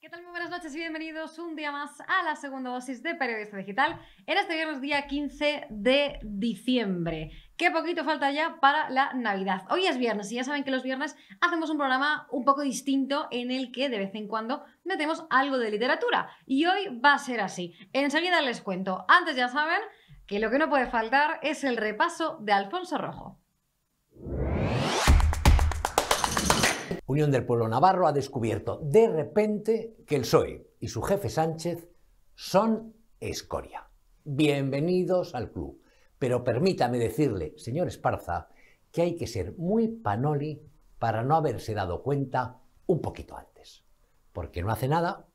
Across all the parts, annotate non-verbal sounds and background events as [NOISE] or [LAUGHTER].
¿Qué tal? Muy buenas noches y bienvenidos un día más a la segunda dosis de Periodista Digital en este viernes día 15 de diciembre. Qué poquito falta ya para la Navidad. Hoy es viernes y ya saben que los viernes hacemos un programa un poco distinto en el que de vez en cuando metemos algo de literatura. Y hoy va a ser así. Enseguida les cuento. Antes ya saben, que lo que no puede faltar es el repaso de Alfonso Rojo. Unión del Pueblo Navarro ha descubierto de repente que el PSOE y su jefe Sánchez son escoria. Bienvenidos al club. Pero permítame decirle, señor Esparza, que hay que ser muy panoli para no haberse dado cuenta un poquito antes. Porque no hace nada,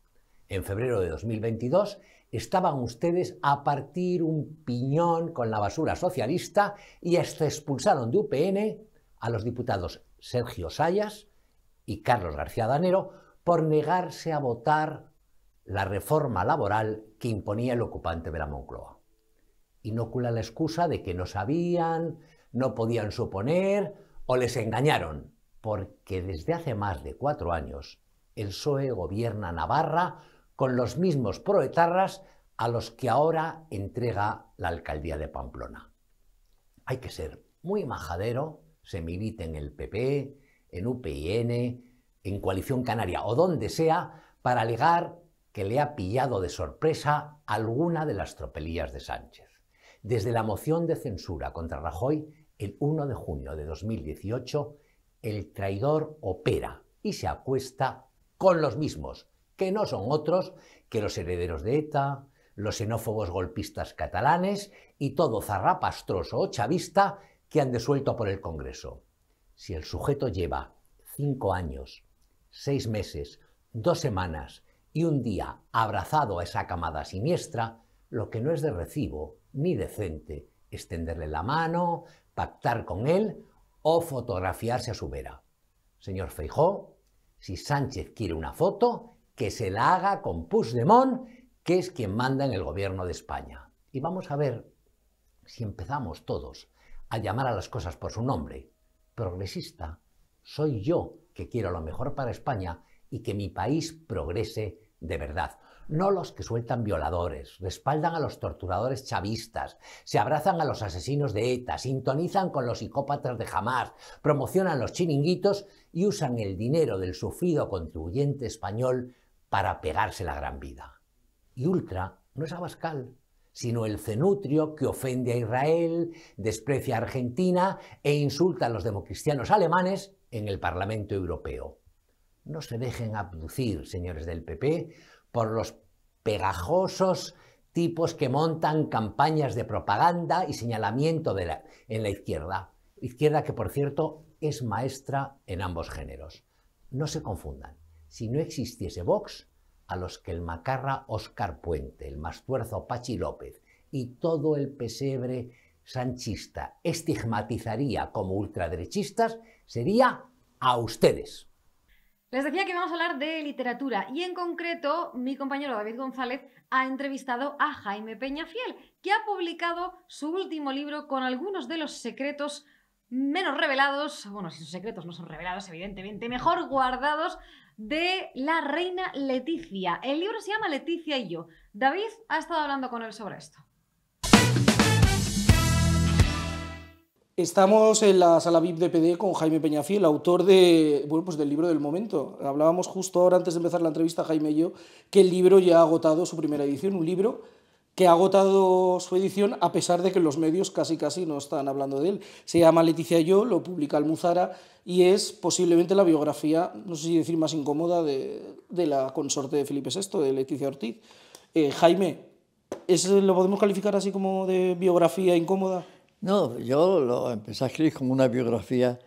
en febrero de 2022, estaban ustedes a partir un piñón con la basura socialista y este expulsaron de UPN a los diputados Sergio Sayas y Carlos García Danero por negarse a votar la reforma laboral que imponía el ocupante de la Inocula la excusa de que no sabían, no podían suponer o les engañaron, porque desde hace más de cuatro años el PSOE gobierna Navarra con los mismos proetarras a los que ahora entrega la alcaldía de Pamplona. Hay que ser muy majadero, se milite en el PP, en UPN, en Coalición Canaria o donde sea, para alegar que le ha pillado de sorpresa alguna de las tropelías de Sánchez. Desde la moción de censura contra Rajoy, el 1 de junio de 2018, el traidor opera y se acuesta con los mismos, que no son otros que los herederos de ETA, los xenófobos golpistas catalanes y todo zarrapastroso o chavista que han desuelto por el Congreso. Si el sujeto lleva cinco años, seis meses, dos semanas y un día abrazado a esa camada siniestra, lo que no es de recibo ni decente es la mano, pactar con él o fotografiarse a su vera. Señor Feijó, si Sánchez quiere una foto, que se la haga con Puigdemont, que es quien manda en el gobierno de España. Y vamos a ver si empezamos todos a llamar a las cosas por su nombre. Progresista soy yo que quiero lo mejor para España y que mi país progrese de verdad. No los que sueltan violadores, respaldan a los torturadores chavistas, se abrazan a los asesinos de ETA, sintonizan con los psicópatas de Hamas, promocionan los chiringuitos y usan el dinero del sufrido contribuyente español para pegarse la gran vida. Y ultra no es Abascal, sino el cenutrio que ofende a Israel, desprecia a Argentina e insulta a los democristianos alemanes en el Parlamento Europeo. No se dejen abducir, señores del PP, por los pegajosos tipos que montan campañas de propaganda y señalamiento en la izquierda. Izquierda que, por cierto, es maestra en ambos géneros. No se confundan si no existiese Vox, a los que el macarra Oscar Puente, el mastuerzo Pachi López y todo el pesebre sanchista estigmatizaría como ultraderechistas sería a ustedes. Les decía que vamos a hablar de literatura y en concreto mi compañero David González ha entrevistado a Jaime Peñafiel, que ha publicado su último libro con algunos de los secretos menos revelados, bueno, si sus secretos no son revelados, evidentemente, mejor guardados de la reina Leticia. El libro se llama Leticia y yo. David ha estado hablando con él sobre esto. Estamos en la sala VIP de PD con Jaime Peñafiel, autor de, pues del libro del momento. Hablábamos justo ahora, antes de empezar la entrevista, Jaime y yo, que el libro ya ha agotado su primera edición, un libro que ha agotado su edición a pesar de que los medios casi casi no están hablando de él. Se llama Leticia y yo, lo publica Almuzara y es posiblemente la biografía, no sé si decir más incómoda, de, de la consorte de Felipe VI, de Leticia Ortiz. Eh, Jaime, ¿es, ¿lo podemos calificar así como de biografía incómoda? No, yo lo empecé a escribir como una biografía.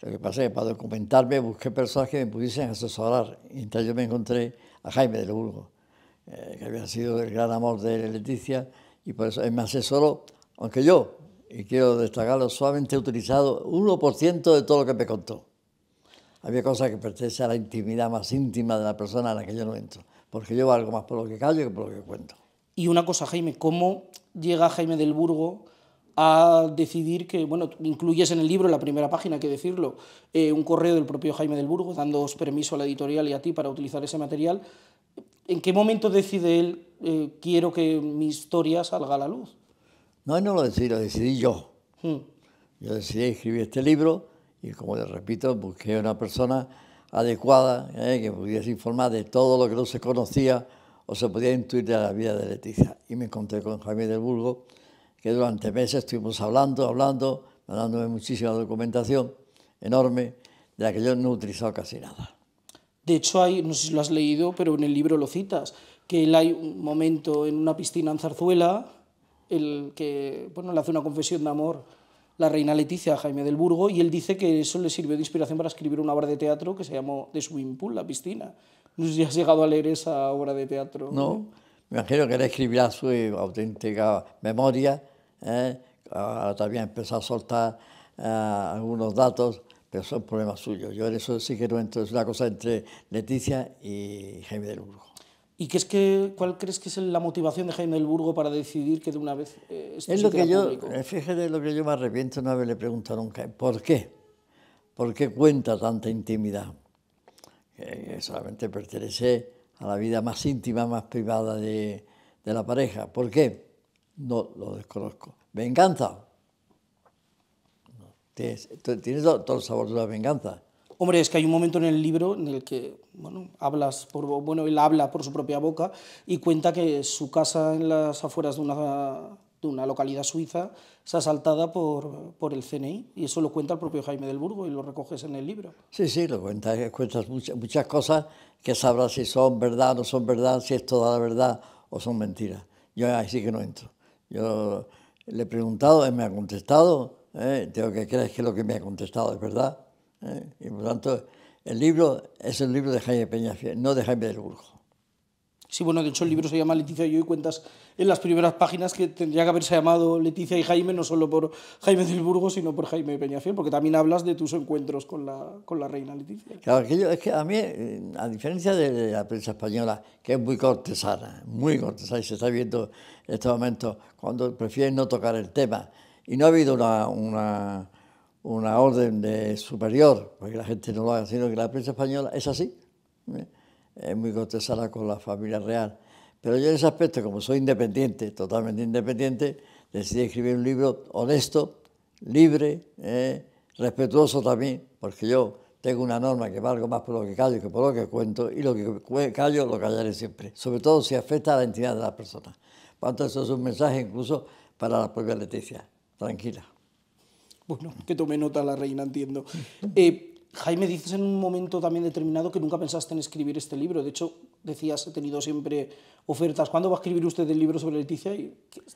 Lo que pasé es que para documentarme busqué personajes que me pudiesen asesorar. Y entonces yo me encontré a Jaime de Burgos eh, que había sido el gran amor de Leticia, y por eso él eh, me asesoró, aunque yo, y quiero destacarlo, solamente he utilizado 1% de todo lo que me contó. Había cosas que pertenecen a la intimidad más íntima de la persona a la que yo no entro, porque yo valgo más por lo que callo que por lo que cuento. Y una cosa, Jaime, ¿cómo llega Jaime del Burgo a decidir que, bueno, incluyes en el libro, en la primera página, hay que decirlo, eh, un correo del propio Jaime del Burgo, dándoos permiso a la editorial y a ti para utilizar ese material, ¿En qué momento decide él, eh, quiero que mi historia salga a la luz? No, no lo decidí, lo decidí yo. Hmm. Yo decidí escribir este libro y, como les repito, busqué una persona adecuada eh, que pudiese informar de todo lo que no se conocía o se podía intuir de la vida de Letizia. Y me encontré con Jaime del Burgo, que durante meses estuvimos hablando, hablando, dándome muchísima documentación enorme, de la que yo no he utilizado casi nada. De hecho, hay, no sé si lo has leído, pero en el libro lo citas, que él hay un momento en una piscina en Zarzuela, el que bueno, le hace una confesión de amor la reina Leticia a Jaime del Burgo, y él dice que eso le sirvió de inspiración para escribir una obra de teatro que se llamó The Swimming Pool, La Piscina. No sé si has llegado a leer esa obra de teatro. No, me imagino que él escribirá su auténtica memoria, ¿eh? ahora también empezó a soltar eh, algunos datos pero son problemas suyos. Yo en eso sí que no entro, es una cosa entre Leticia y Jaime del Burgo. ¿Y qué es que, cuál crees que es la motivación de Jaime del Burgo para decidir que de una vez eh, es lo que yo, eh, Fíjate lo que yo me arrepiento no haberle preguntado nunca. ¿Por qué? ¿Por qué cuenta tanta intimidad? solamente pertenece a la vida más íntima, más privada de, la pareja. ¿Por qué? No lo desconozco. Me encanta. Tienes, todo, el sabor de la venganza. Hombre, es que hay un momento en el libro en el que, bueno, hablas por, bueno, él habla por su propia boca y cuenta que su casa en las afueras de una, de una localidad suiza se asaltada por, por, el CNI y eso lo cuenta el propio Jaime del Burgo y lo recoges en el libro. Sí, sí, lo cuenta, eh, cuentas muchas, muchas cosas que sabrás si son verdad, no son verdad, si es toda la verdad o son mentiras. Yo ahí sí que no entro. Yo le he preguntado, él me ha contestado tengo ¿Eh? que creer que lo que me ha contestado es verdad. ¿eh? Y por lo tanto, el libro es el libro de Jaime Fiel... no de Jaime del Burgo. Sí, bueno, de hecho el libro se llama Leticia y yo y cuentas en las primeras páginas que tendría que haberse llamado Leticia y Jaime, no solo por Jaime del Burgo, sino por Jaime Peñafiel, porque también hablas de tus encuentros con la, con la reina Leticia. Claro, es que a mí, a diferencia de la prensa española, que es muy cortesana, muy cortesana, y se está viendo en este momento, cuando prefieren no tocar el tema, y no ha habido una, una, orden de superior, porque la gente no lo haga, sino que la prensa española es así. ¿eh? Es muy cortesana con la familia real. Pero yo en ese aspecto, como soy independiente, totalmente independiente, decidí escribir un libro honesto, libre, ¿eh? respetuoso también, porque yo tengo una norma que valgo más por lo que callo que por lo que cuento, y lo que callo lo callaré siempre, sobre todo si afecta a la entidad de las personas. Por tanto, eso es un mensaje incluso para la propia Leticia. Tranquila. Bueno, que tome nota la reina, entiendo. [LAUGHS] Eh, Jaime, dices en un momento también determinado que nunca pensaste en escribir este libro. De hecho, decías, he tenido siempre ofertas. ¿Cuándo va a escribir usted el libro sobre Leticia? Y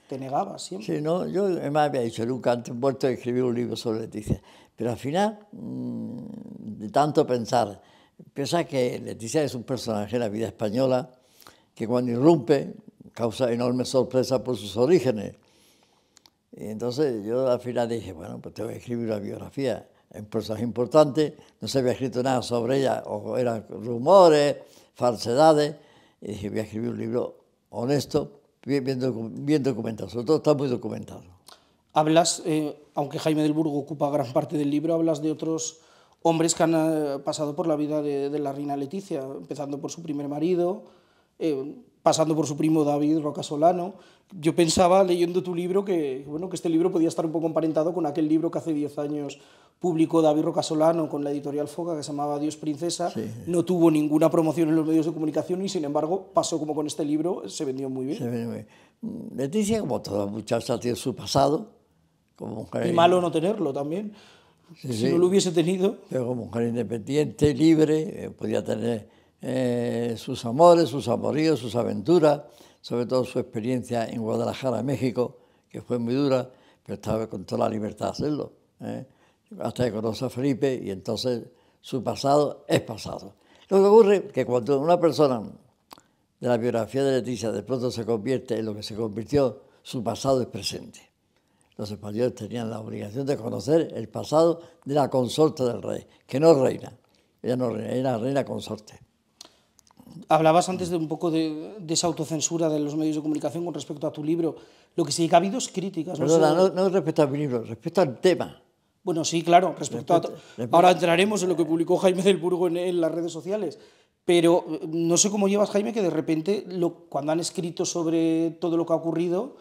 te negabas siempre. Sí, no, yo además había dicho nunca antes vuelto de escribir un libro sobre Leticia. Pero al final, mm, de tanto pensar, piensa que Leticia es un personaje de la vida española que cuando irrumpe causa enorme sorpresa por sus orígenes. Y entonces yo al final dije, bueno, pues tengo que escribir una biografía en personaje importante, no se había escrito nada sobre ella, o eran rumores, falsedades, y dije, voy a escribir un libro honesto, bien, bien documentado, sobre todo está muy documentado. Hablas, eh, aunque Jaime del Burgo ocupa gran parte del libro, hablas de otros hombres que han eh, pasado por la vida de, la reina Leticia, empezando por su primer marido, eh, pasando por su primo David Roca Solano. Yo pensaba, leyendo tu libro, que, bueno, que este libro podía estar un poco emparentado con aquel libro que hace 10 años publicó David Roca Solano con la editorial Foca, que se llamaba Dios Princesa. No tuvo ninguna promoción en los medios de comunicación y, sin embargo, pasó como con este libro, se vendió muy bien. Se vendió Leticia, como toda muchacha, tiene su pasado. Como mujer y malo no tenerlo también. si no lo hubiese tenido. Pero como mujer independiente, libre, eh, podía tener eh, sus amores, sus amoríos, sus aventuras, sobre todo su experiencia en Guadalajara, México, que fue muy dura, pero estaba con toda la libertad de hacerlo. ¿eh? Hasta que conoce a Felipe y entonces su pasado es pasado. Lo que ocurre es que cuando una persona de la biografía de Leticia de pronto se convierte en lo que se convirtió, su pasado es presente. Los españoles tenían la obligación de conocer el pasado de la consorte del rey, que no reina. Ella no reina, era reina consorte. Hablabas antes de un poco de, esa autocensura de los medios de comunicación con respecto a tu libro. Lo que sí que ha habido es críticas. No, no, respecto a libro, respecto al tema. Bueno, sí, claro, respecto, a... Ahora entraremos en lo que publicó Jaime del Burgo en, las redes sociales, pero eh, no sé cómo llevas, Jaime, que de repente lo, cuando han escrito sobre todo lo que ha ocurrido,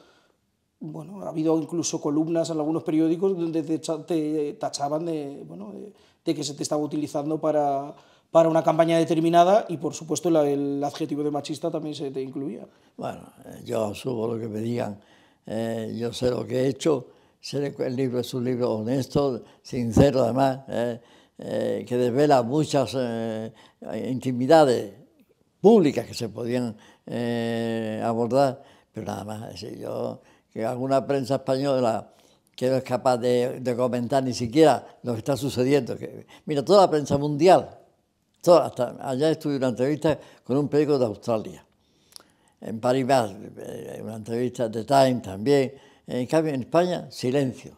bueno, ha habido incluso columnas en algunos periódicos donde te, tachaban de, bueno, de que se te estaba utilizando para para una campaña determinada y, por supuesto, el adjetivo de machista también se te incluía. Bueno, yo subo lo que me digan, eh, yo sé lo que he hecho, el libro es un libro honesto, sincero además, eh, eh, que desvela muchas intimidades públicas que se podían abordar, pero nada más, yo, que alguna prensa española que no es capaz de, comentar ni siquiera lo que está sucediendo. mira, toda la prensa mundial allá estuve una entrevista con un periódico de Australia. En París, eh, una entrevista de Time también. En cambio, en España, silencio.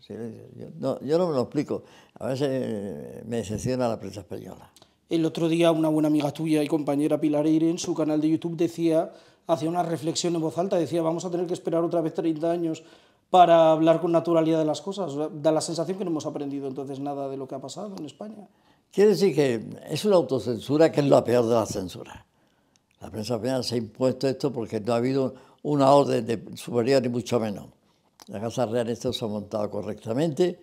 silencio. Yo, no, yo no me lo explico. A veces eh, me decepciona la prensa española. El otro día una buena amiga tuya y compañera Pilar Eire en su canal de YouTube decía, hacía una reflexión en voz alta, decía, vamos a tener que esperar otra vez 30 años para hablar con naturalidad de las cosas. Da la sensación que no hemos aprendido entonces nada de lo que ha pasado en España. Quiere decir que es una autocensura que es la peor de la censura. La prensa penal se ha impuesto esto porque no ha habido una orden de superior ni mucho menos. La Casa Real esto se ha montado correctamente,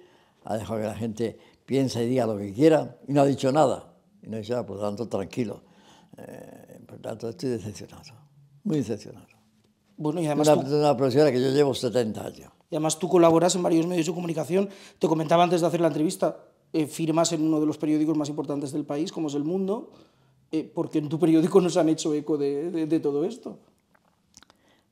ha dejado que la gente piense y diga lo que quiera y no ha dicho nada. Y no ha dicho nada, por tanto, tranquilo. Eh, por tanto, estoy decepcionado, muy decepcionado. Bueno, y además una, una profesora que yo llevo 70 años. Y además tú colaboras en varios medios de comunicación. Te comentaba antes de hacer la entrevista, eh, firmas en uno de los periódicos más importantes del país, como es El Mundo, eh, porque en tu periódico nos han hecho eco de, todo esto.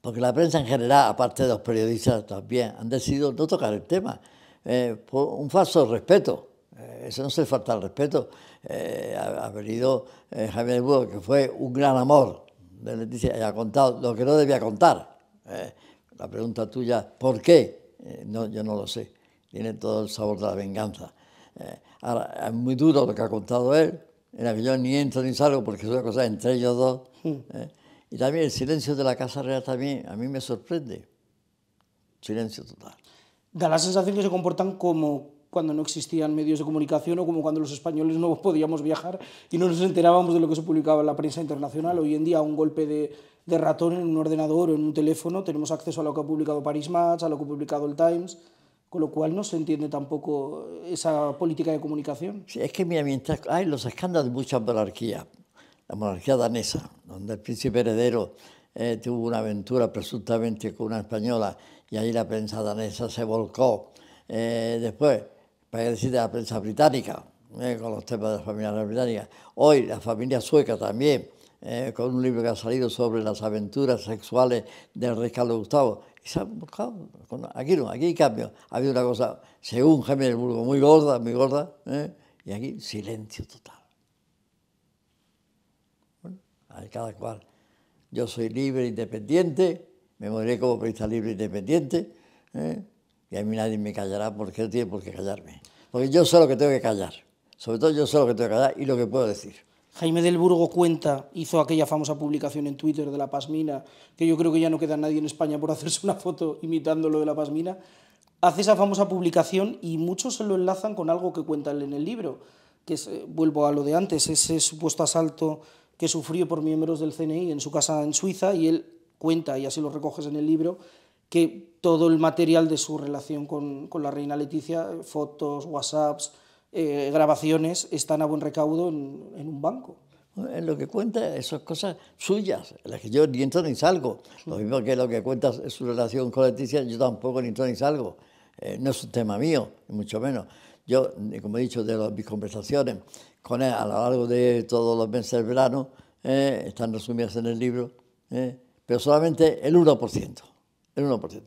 Porque la prensa en general, aparte de los periodistas también, han decidido no tocar el tema, eh, por un falso respeto. eso no se falta al respeto. ha, venido Javier Budo, que fue un gran amor de Leticia, y ha contado lo que no debía contar. la pregunta tuya, ¿por qué? no, yo no lo sé. Tiene todo el sabor de la venganza. Eh, es muy duro lo que ha contado él, en que yo ni entro ni salgo porque es una cosa entre ellos dos. Hmm. Eh. Y también el silencio de la Casa Real también a mí me sorprende. Silencio total. Da la sensación que se comportan como cuando no existían medios de comunicación o como cuando los españoles no podíamos viajar y no nos enterábamos de lo que se publicaba en la prensa internacional. Hoy en día un golpe de, de ratón en un ordenador o en un teléfono tenemos acceso a lo que ha publicado Paris Match, a lo que ha publicado el Times con lo cual no se entiende tampoco esa política de comunicación. Sí, es que mientras hay los escándalos de muchas monarquías, la monarquía danesa, donde el príncipe heredero eh, tuvo una aventura presuntamente con una española y ahí la prensa danesa se volcó. Eh, después, para decir la prensa británica, eh, con los temas de la familia británica. Hoy la familia sueca también, con un libro que ha salido sobre las aventuras sexuales del rey Carlos Gustavo aquí no, aquí cambio. Ha habido una cosa, según Jaime Burgo, muy gorda, muy gorda, ¿eh? y aquí silencio total. Bueno, a cada cual. Yo soy libre, independiente, me moriré como periodista libre, independiente, ¿eh? y a mí nadie me callará porque no tiene por qué callarme. Porque yo sé lo que tengo que callar. Sobre todo yo sé lo que tengo que callar y lo que puedo decir. Jaime del Burgo cuenta, hizo aquella famosa publicación en Twitter de la pasmina, que yo creo que ya no queda nadie en España por hacerse una foto imitándolo de la pasmina, hace esa famosa publicación y muchos se lo enlazan con algo que cuenta él en el libro, que es, eh, vuelvo a lo de antes, ese supuesto asalto que sufrió por miembros del CNI en su casa en Suiza y él cuenta, y así lo recoges en el libro, que todo el material de su relación con, con la reina Leticia, eh, fotos, whatsapps, eh, grabaciones están a buen recaudo en, un banco. En lo que cuenta Esas cosas suyas, las que yo ni entro ni salgo. Lo mismo que lo que cuenta es su relación con Leticia, yo tampoco ni entro ni salgo. Eh, no es un tema mío, mucho menos. Yo, eh, como he dicho, de las, mis conversaciones con él a lo largo de todos los meses del verano, están resumidas en el libro, pero solamente el 1%. El 1%.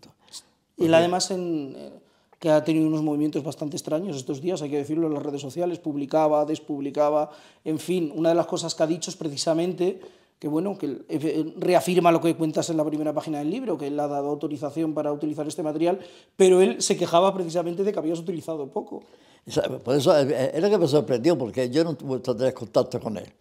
Y la además en, que ha tenido unos movimientos bastante extraños estos días, hay que decirlo, en las redes sociales, publicaba, despublicaba, en fin, una de las cosas que ha dicho es precisamente que bueno, que eh, reafirma lo que cuentas en la primera página del libro, que él ha dado autorización para utilizar este material, pero él se quejaba precisamente de que habías utilizado poco. Por eso eh, eh, era que me sorprendió, porque yo no tuve tantos contacto con él.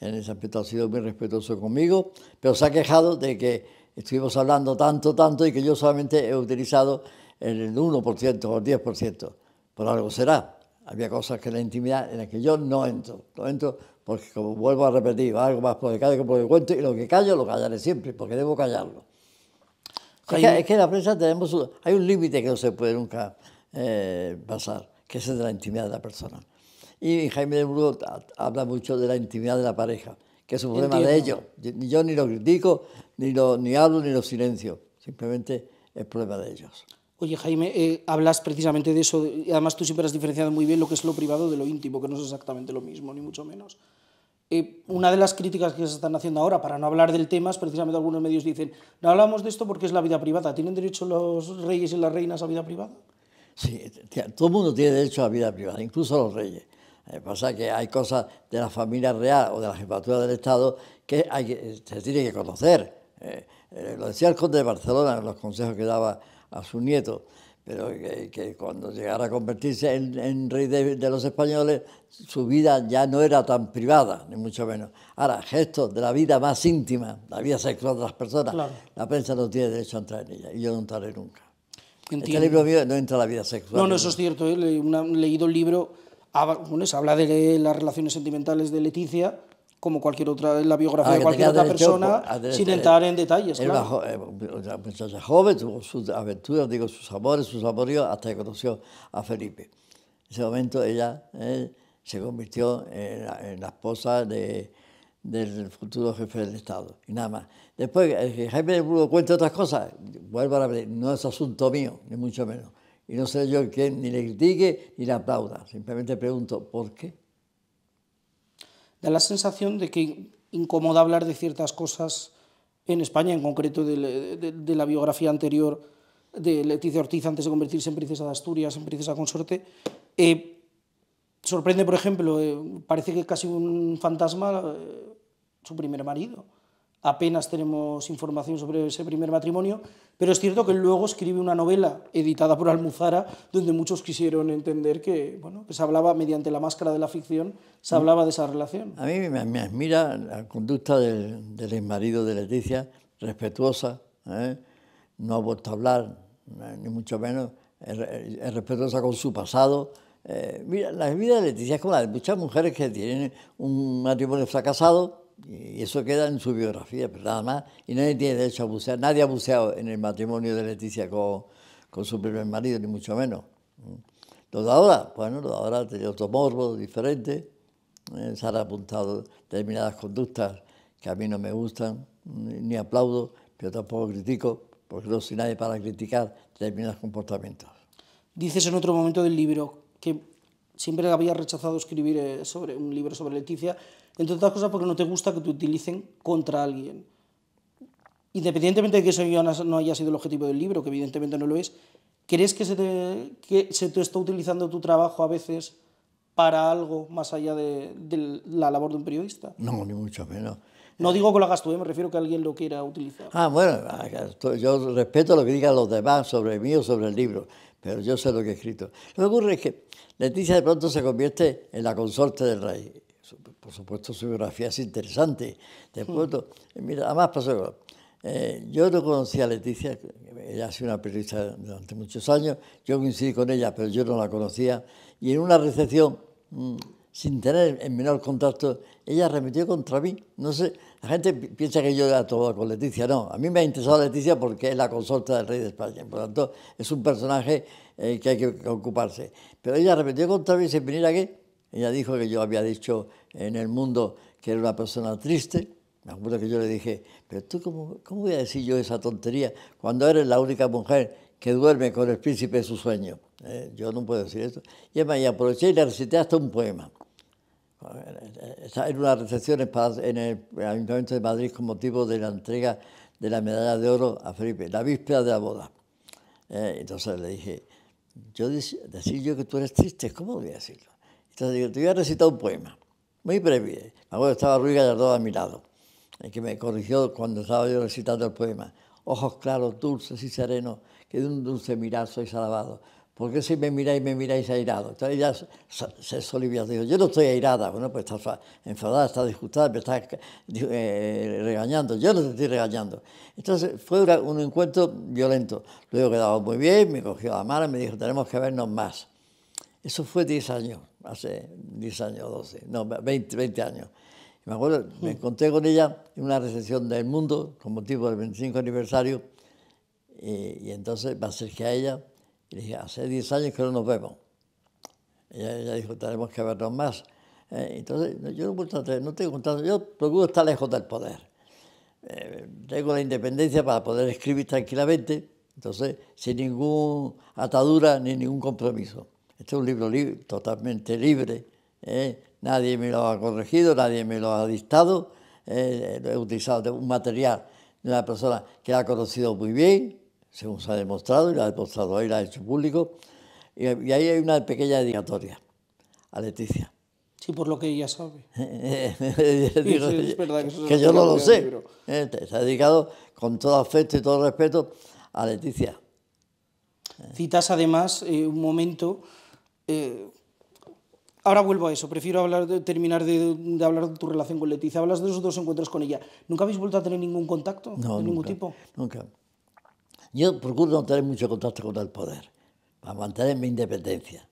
En ese aspecto ha sido muy respetuoso conmigo, pero se ha quejado de que estuvimos hablando tanto, tanto y que yo solamente he utilizado en el 1% o el 10%, por algo será. Había cosas que la intimidad en las que yo no entro, no entro porque como vuelvo a repetir, algo más por el callo que por el cuento, y lo que callo lo callaré siempre, porque debo callarlo. Es que, en la prensa tenemos, hay un límite que no se puede nunca eh, pasar, que es el de la intimidad de la persona. Y Jaime de Burgos habla mucho de la intimidad de la pareja, que es un problema de ellos. Yo, ni yo ni lo critico, ni, lo, ni hablo, ni lo silencio. Simplemente es problema de ellos. Oye, Jaime, eh, hablas precisamente de eso, y además tú siempre has diferenciado muy bien lo que es lo privado de lo íntimo, que no es exactamente lo mismo, ni mucho menos. Eh, una de las críticas que se están haciendo ahora, para no hablar del tema, es precisamente algunos medios dicen, no hablamos de esto porque es la vida privada. ¿Tienen derecho los reyes y las reinas a vida privada? Sí, todo el mundo tiene derecho a vida privada, incluso los reyes. pasa que hay cosas de la familia real o de la jefatura del Estado que se tiene que conocer. Eh, lo decía el conde de Barcelona en los consejos que daba a su nieto, pero que, cuando llegara a convertirse en, rey de, los españoles, su vida ya no era tan privada, ni mucho menos. Ahora, gestos de la vida más íntima, la vida sexual de las personas, la prensa no tiene derecho a entrar en ella, y yo no entraré nunca. Este libro mío no entra la vida sexual. No, no, eso es cierto. He leído el libro, habla de las relaciones sentimentales de Leticia, como cualquier otra, la biografía ah, de cualquier otra persona, pues, sin entrar en detalles. Era una muchacha joven, tuvo sus aventuras, digo, sus amores, sus amoríos, hasta que conoció a Felipe. En ese momento ella eh, se convirtió en la, esposa de, del futuro jefe del Estado, y nada más. Después, eh, que Jaime cuenta otras cosas, vuelvo a ver, no es asunto mío, ni mucho menos. Y no sé yo quién ni le critique ni le aplauda, simplemente pregunto, ¿por qué? da la sensación de que incomoda hablar de ciertas cosas en España, en concreto de, la biografía anterior de Leticia Ortiz antes de convertirse en princesa de Asturias, en princesa consorte. Eh, sorprende, por ejemplo, eh, parece que casi un fantasma eh, su primer marido apenas tenemos información sobre ese primer matrimonio, pero es cierto que luego escribe una novela editada por Almuzara, donde muchos quisieron entender que, bueno, se hablaba mediante la máscara de la ficción, se mm. hablaba de esa relación. A mí me, admira la conducta del, del exmarido de Leticia, respetuosa, ¿eh? no ha vuelto a hablar, ni mucho menos, es, respetuosa con su pasado. Eh, mira, la vida de Leticia es como la de muchas mujeres que tienen un matrimonio fracasado, y eso queda en su biografía, pero nada más. Y nadie tiene derecho a bucear. Nadie ha buceado en el matrimonio de Leticia con, con su primer marido, ni mucho menos. Lo de ahora, bueno, lo de ahora tenía otro morbo diferente. Eh, se han apuntado determinadas conductas que a mí no me gustan, ni aplaudo, pero tampoco critico, porque no soy nadie para criticar determinados comportamientos. Dices en otro momento del libro que siempre había rechazado escribir eh, sobre un libro sobre Leticia, entre otras cosas porque no te gusta que te utilicen contra alguien. Independientemente de que eso no haya sido el objetivo del libro, que evidentemente no lo es, ¿crees que se te, que se te está utilizando tu trabajo a veces para algo más allá de, la labor de un periodista? No, ni mucho menos. No digo que lo hagas tú, eh, me refiero a que alguien lo quiera utilizar. Ah, bueno, ah, yo respeto lo que digan los demás sobre mí o sobre el libro, pero yo sé lo que he escrito. Lo que ocurre es que Leticia de pronto se convierte en la consorte del rey. Por supuesto, su biografía es interesante. De hmm. pronto, mira, además pasó. Eh, yo no conocía a Leticia, ella ha sido una periodista durante muchos años, yo coincidí con ella, pero yo no la conocía, y en una recepción, mm, sin tener el menor contacto, ella remitió contra mí, no sé, la gente piensa que yo era todo con Leticia, no. A mí me ha interesado Leticia porque es la consorte del rey de España, por lo tanto es un personaje eh, que hay que ocuparse. Pero ella repitió contra mí sin venir aquí. Ella dijo que yo había dicho en el mundo que era una persona triste. Me acuerdo que yo le dije, pero tú cómo, voy a decir yo esa tontería cuando eres la única mujer que duerme con el príncipe de su sueño. Eh, yo no puedo decir eso. Y además, aproveché y le recité hasta un poema era una recepción en el Ayuntamiento de Madrid con motivo de la entrega de la medalla de oro a Felipe, la víspera de la boda. Eh, entonces le dije, yo decir yo que tú eres triste, ¿cómo voy a decirlo? Entonces dije, te voy a recitar un poema, muy breve. Me acuerdo estaba Ruiz Gallardo a mi lado, que me corrigió cuando estaba yo recitando el poema. Ojos claros, dulces y serenos, que de un dulce mirar sois alabados». ¿Por qué si me miráis, me miráis airado? Entonces ella se solivió, dijo, yo no estoy airada, bueno, pues está enfadada, está disgustada, me está eh, regañando, yo no te estoy regañando. Entonces fue un encuentro violento. Luego quedaba muy bien, me cogió la mano y me dijo, tenemos que vernos más. Eso fue 10 años, hace 10 años, 12, no, 20, años. me acuerdo, me encontré con ella en una recepción del mundo con motivo del 25 aniversario y, y entonces me acerqué a ella y dije, hace 10 años que no nos vemos. Ella, dijo, tenemos que vernos más. Eh, entonces, yo no, tengo no tengo yo procuro estar lejos del poder. Eh, tengo la independencia para poder escribir tranquilamente, entonces, sin ninguna atadura ni ningún compromiso. Este es un libro libre, totalmente libre. Eh, nadie me lo ha corregido, nadie me lo ha dictado. he utilizado un material de una persona que ha conocido muy bien, según se ha demostrado y lo ha demostrado ahí ha hecho público. Y, ahí hay una pequeña dedicatoria a Leticia. Sí, por lo que ella sabe. [LAUGHS] que, yo no lo sé. Eh, se ha dedicado con todo afecto y todo respeto a Leticia. Citas además eh, un momento... Eh, ahora vuelvo a eso, prefiero terminar de, hablar de tu relación con Leticia. Hablas de esos dos encuentros con ella. ¿Nunca habéis vuelto a tener ningún contacto de ningún tipo? Nunca. Yo procuro no tener mucho contacto con el poder, para mantener mi independencia.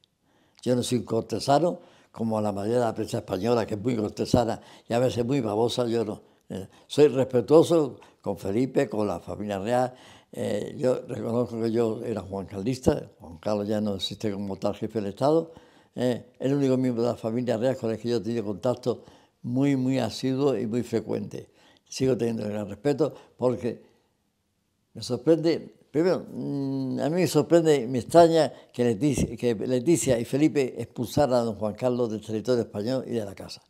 Yo no soy un cortesano, como la mayoría de la prensa española, que es muy cortesana y a veces muy babosa, yo no. Eh, soy respetuoso con Felipe, con la familia real. Eh, yo reconozco que yo era Juan Carlista, Juan Carlos ya no existe como tal jefe del Estado. Eh, el único miembro de la familia real con el que yo he tenido contacto muy, muy asiduo y muy frecuente. Sigo teniendo el gran respeto porque me sorprende, primero, mm, a mí me sorprende, me extraña que Leticia, que Leticia y Felipe expulsaran a don Juan Carlos del territorio español y de la casa.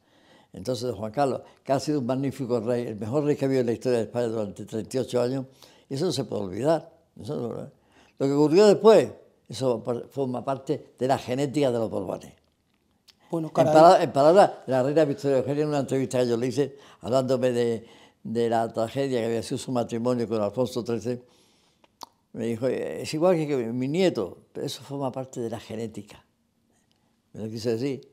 Entonces, don Juan Carlos, que ha sido un magnífico rey, el mejor rey que ha habido en la historia de España durante 38 años, eso no se puede olvidar. ¿eh? Lo que ocurrió después, eso forma parte de la genética de los Borbones. Bueno, en, palabras, la reina Victoria Eugenia, en una entrevista que yo le hice, hablándome de, de la tragedia que había sido su matrimonio con Alfonso XIII, me dijo, es igual que mi nieto, pero eso forma parte de la genética. Me lo quise decir.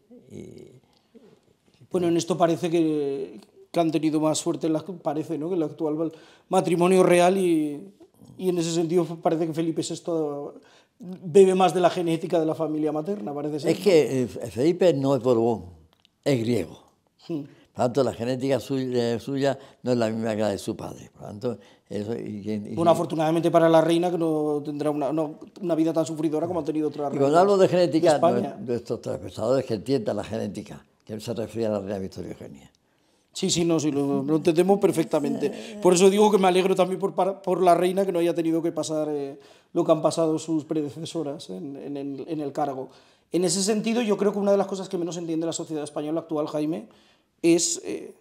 bueno, en esto parece que, han tenido más suerte, en la, parece, ¿no? Que el actual matrimonio real y, y en ese sentido parece que Felipe VI bebe más de la genética de la familia materna, parece Es que eh, Felipe no es Borbón, es griego. Hmm. Por tanto, la genética eh, suya, no es la misma que la de su padre. Por tanto, bueno, afortunadamente para la reina, que no tendrá una, una vida tan sufridora como ha tenido otra reina. Y cuando hablo de genética, de nuestros trabajadores que entiendan la genética, que se refiere a la reina Victoria Eugenia. Sí, sí, no, lo, entendemos perfectamente. Por eso digo que me alegro también por, la reina que no haya tenido que pasar eh, lo que han pasado sus predecesoras en, en, el cargo. En ese sentido, yo creo que una de las cosas que menos entiende la sociedad española actual, Jaime, es, eh,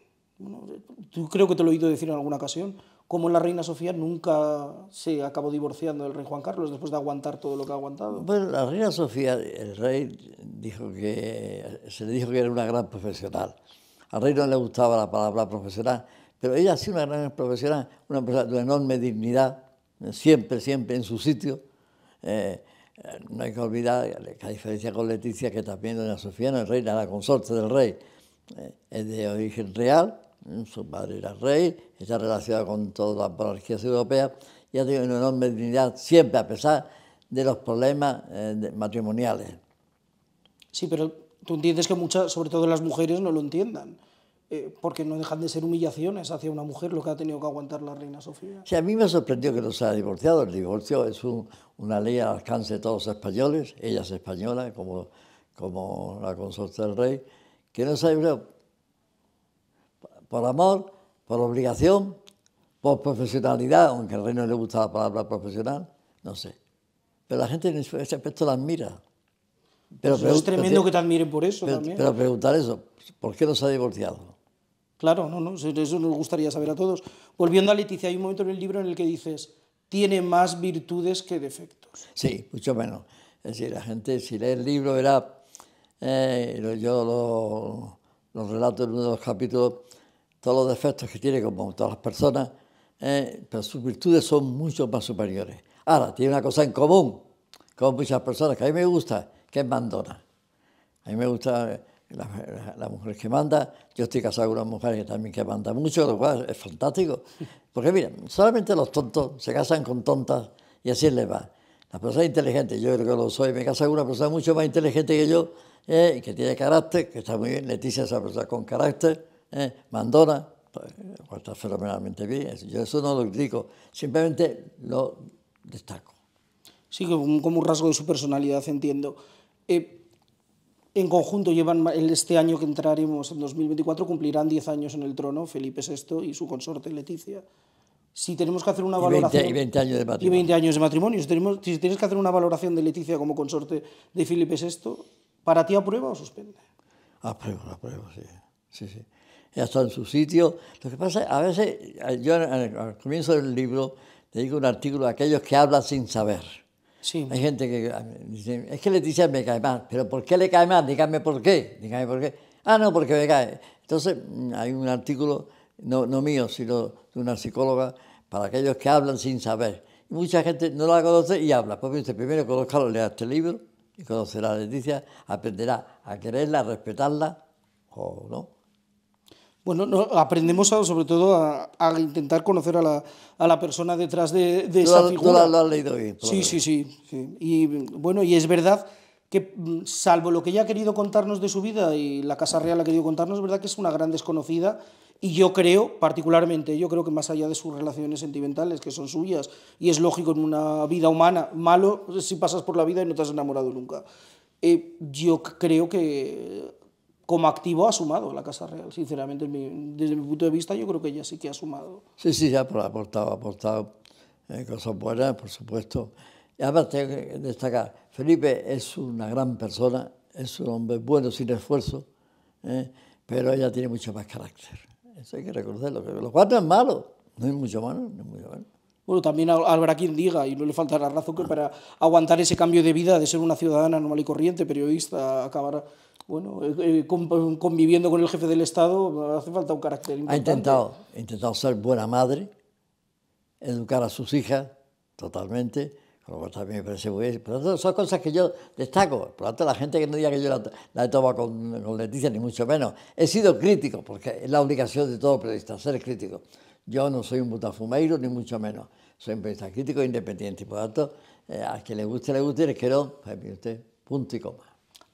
creo que te lo he oído decir en alguna ocasión, como la reina Sofía nunca se acabó divorciando del rey Juan Carlos después de aguantar todo lo que ha aguantado. Bueno, la reina Sofía, el rey dijo que, se le dijo que era una gran profesional. Al rey no le gustaba la palabra profesional, pero ella sí una gran profesional, una persona de enorme dignidad, siempre, siempre en su sitio. Eh, no hay que olvidar, a diferencia con Leticia, que también doña Sofía no es reina, la consorte del rey. Eh, es de origen real, ¿eh? su padre era rey, está relacionado con todas las monarquías europeas y ha tenido una enorme dignidad siempre, a pesar de los problemas eh, matrimoniales. Sí, pero tú entiendes que muchas, sobre todo las mujeres, no lo entiendan, porque no dejan de ser humillaciones hacia una mujer lo que ha tenido que aguantar la reina Sofía. Sí, a mí me sorprendió que no se haya divorciado. El divorcio es una ley al alcance de todos los españoles, ella es española, como, como la consorte del rey que no sabe? por amor, por obligación, por profesionalidad, aunque al rey no le gusta la palabra profesional, no sé. Pero la gente en ese aspecto la admira. Pero es tremendo que te admiren por eso pero, también. Pero preguntar eso, ¿por qué no se ha divorciado? Claro, no, no, eso nos gustaría saber a todos. Volviendo a Leticia, hay un momento en el libro en el que dices, tiene más virtudes que defectos. Sí, mucho menos. Es decir, la gente, si lee el libro, verá eh, yo lo, relato en uno de los capítulos, todos los defectos que tiene, como todas las personas, eh, pero sus virtudes son mucho más superiores. Ahora, tiene una cosa en común con muchas personas que a mí me gusta, que es mandona. A mí me gusta la, mujer que manda. Yo estoy casado con una mujer que también que manda mucho, lo cual es fantástico. Porque mira, solamente los tontos se casan con tontas y así les va. Las personas inteligentes, yo creo que lo soy, me casa con una persona mucho más inteligente que yo eh, y que tiene carácter, que está muy bien. Leticia es una persona con carácter, eh, mandona, eh, está fenomenalmente bien. Yo eso no lo critico, simplemente lo destaco. Sí, como un rasgo de su personalidad, entiendo. en conjunto llevan este año que entraremos, en 2024, cumplirán 10 años en el trono Felipe VI y su consorte Leticia. Si tenemos que hacer una valoración... Y 20, años de matrimonio. Y 20 años de matrimonio. Si, si tienes que hacer una valoración de Leticia como consorte de Felipe VI, ¿Para ti aprueba o suspende? Aprueba, aprueba, sí. sí, sí. Ya está en su sitio. Lo que pasa, es a veces, eh, yo al comienzo del libro digo un artículo a aquellos que hablan sin saber. Sí. Hay gente que dice, es que dice, me cae mal, pero ¿por qué le cae mal? Dígame por qué, dígame por qué. Ah, no, porque me cae. Entonces mm, hay un artículo, no, no mío, sino de una psicóloga, para aquellos que hablan sin saber. Mucha gente no la conoce y habla. Pues dice, primero conozcalo, lea este libro, y conocerá a Leticia, aprenderá a quererla, a respetarla o no. Bueno, aprendemos sobre todo a, intentar conocer a la, persona detrás de, de esa figura. has leído Sí, sí, sí, Y bueno, y es verdad que mm, salvo lo que ella ha querido contarnos de su vida y la Casa Real ha querido contarnos, es verdad que es una gran desconocida y yo creo, particularmente, yo creo que más allá de sus relaciones sentimentales, que son suyas, y es lógico en una vida humana, malo si pasas por la vida y no te has enamorado nunca. Eh, yo creo que como activo ha sumado la Casa Real, sinceramente, desde mi punto de vista, yo creo que ella sí que ha sumado. Sí, sí, ha aportado, ha aportado eh, cosas buenas, por supuesto. Y además tengo que destacar, Felipe es una gran persona, es un hombre bueno, sin esfuerzo, eh, pero ella tiene mucho más carácter. Eso hay que reconocerlo. Los cuatro es malo. No es mucho malo, no es mucho malo. Bueno, también habrá quien diga, y no le falta la razón, que para aguantar ese cambio de vida de ser una ciudadana normal y corriente, periodista, acabar bueno, eh, eh, conviviendo con el jefe del Estado, hace falta un carácter importante. Ha intentado, intentado ser buena madre, educar a sus hijas totalmente, también me parece muy Por tanto, son cosas que yo destaco. Por lo tanto, la gente que no diga que yo la, la he tomado con, con, Leticia, ni mucho menos. He sido crítico, porque es la obligación de todo periodista, ser crítico. Yo no soy un butafumeiro, ni mucho menos. Soy un periodista crítico e independiente. Por lo tanto, eh, a quien le guste, le guste, y que no, pues mire usted, punto y coma.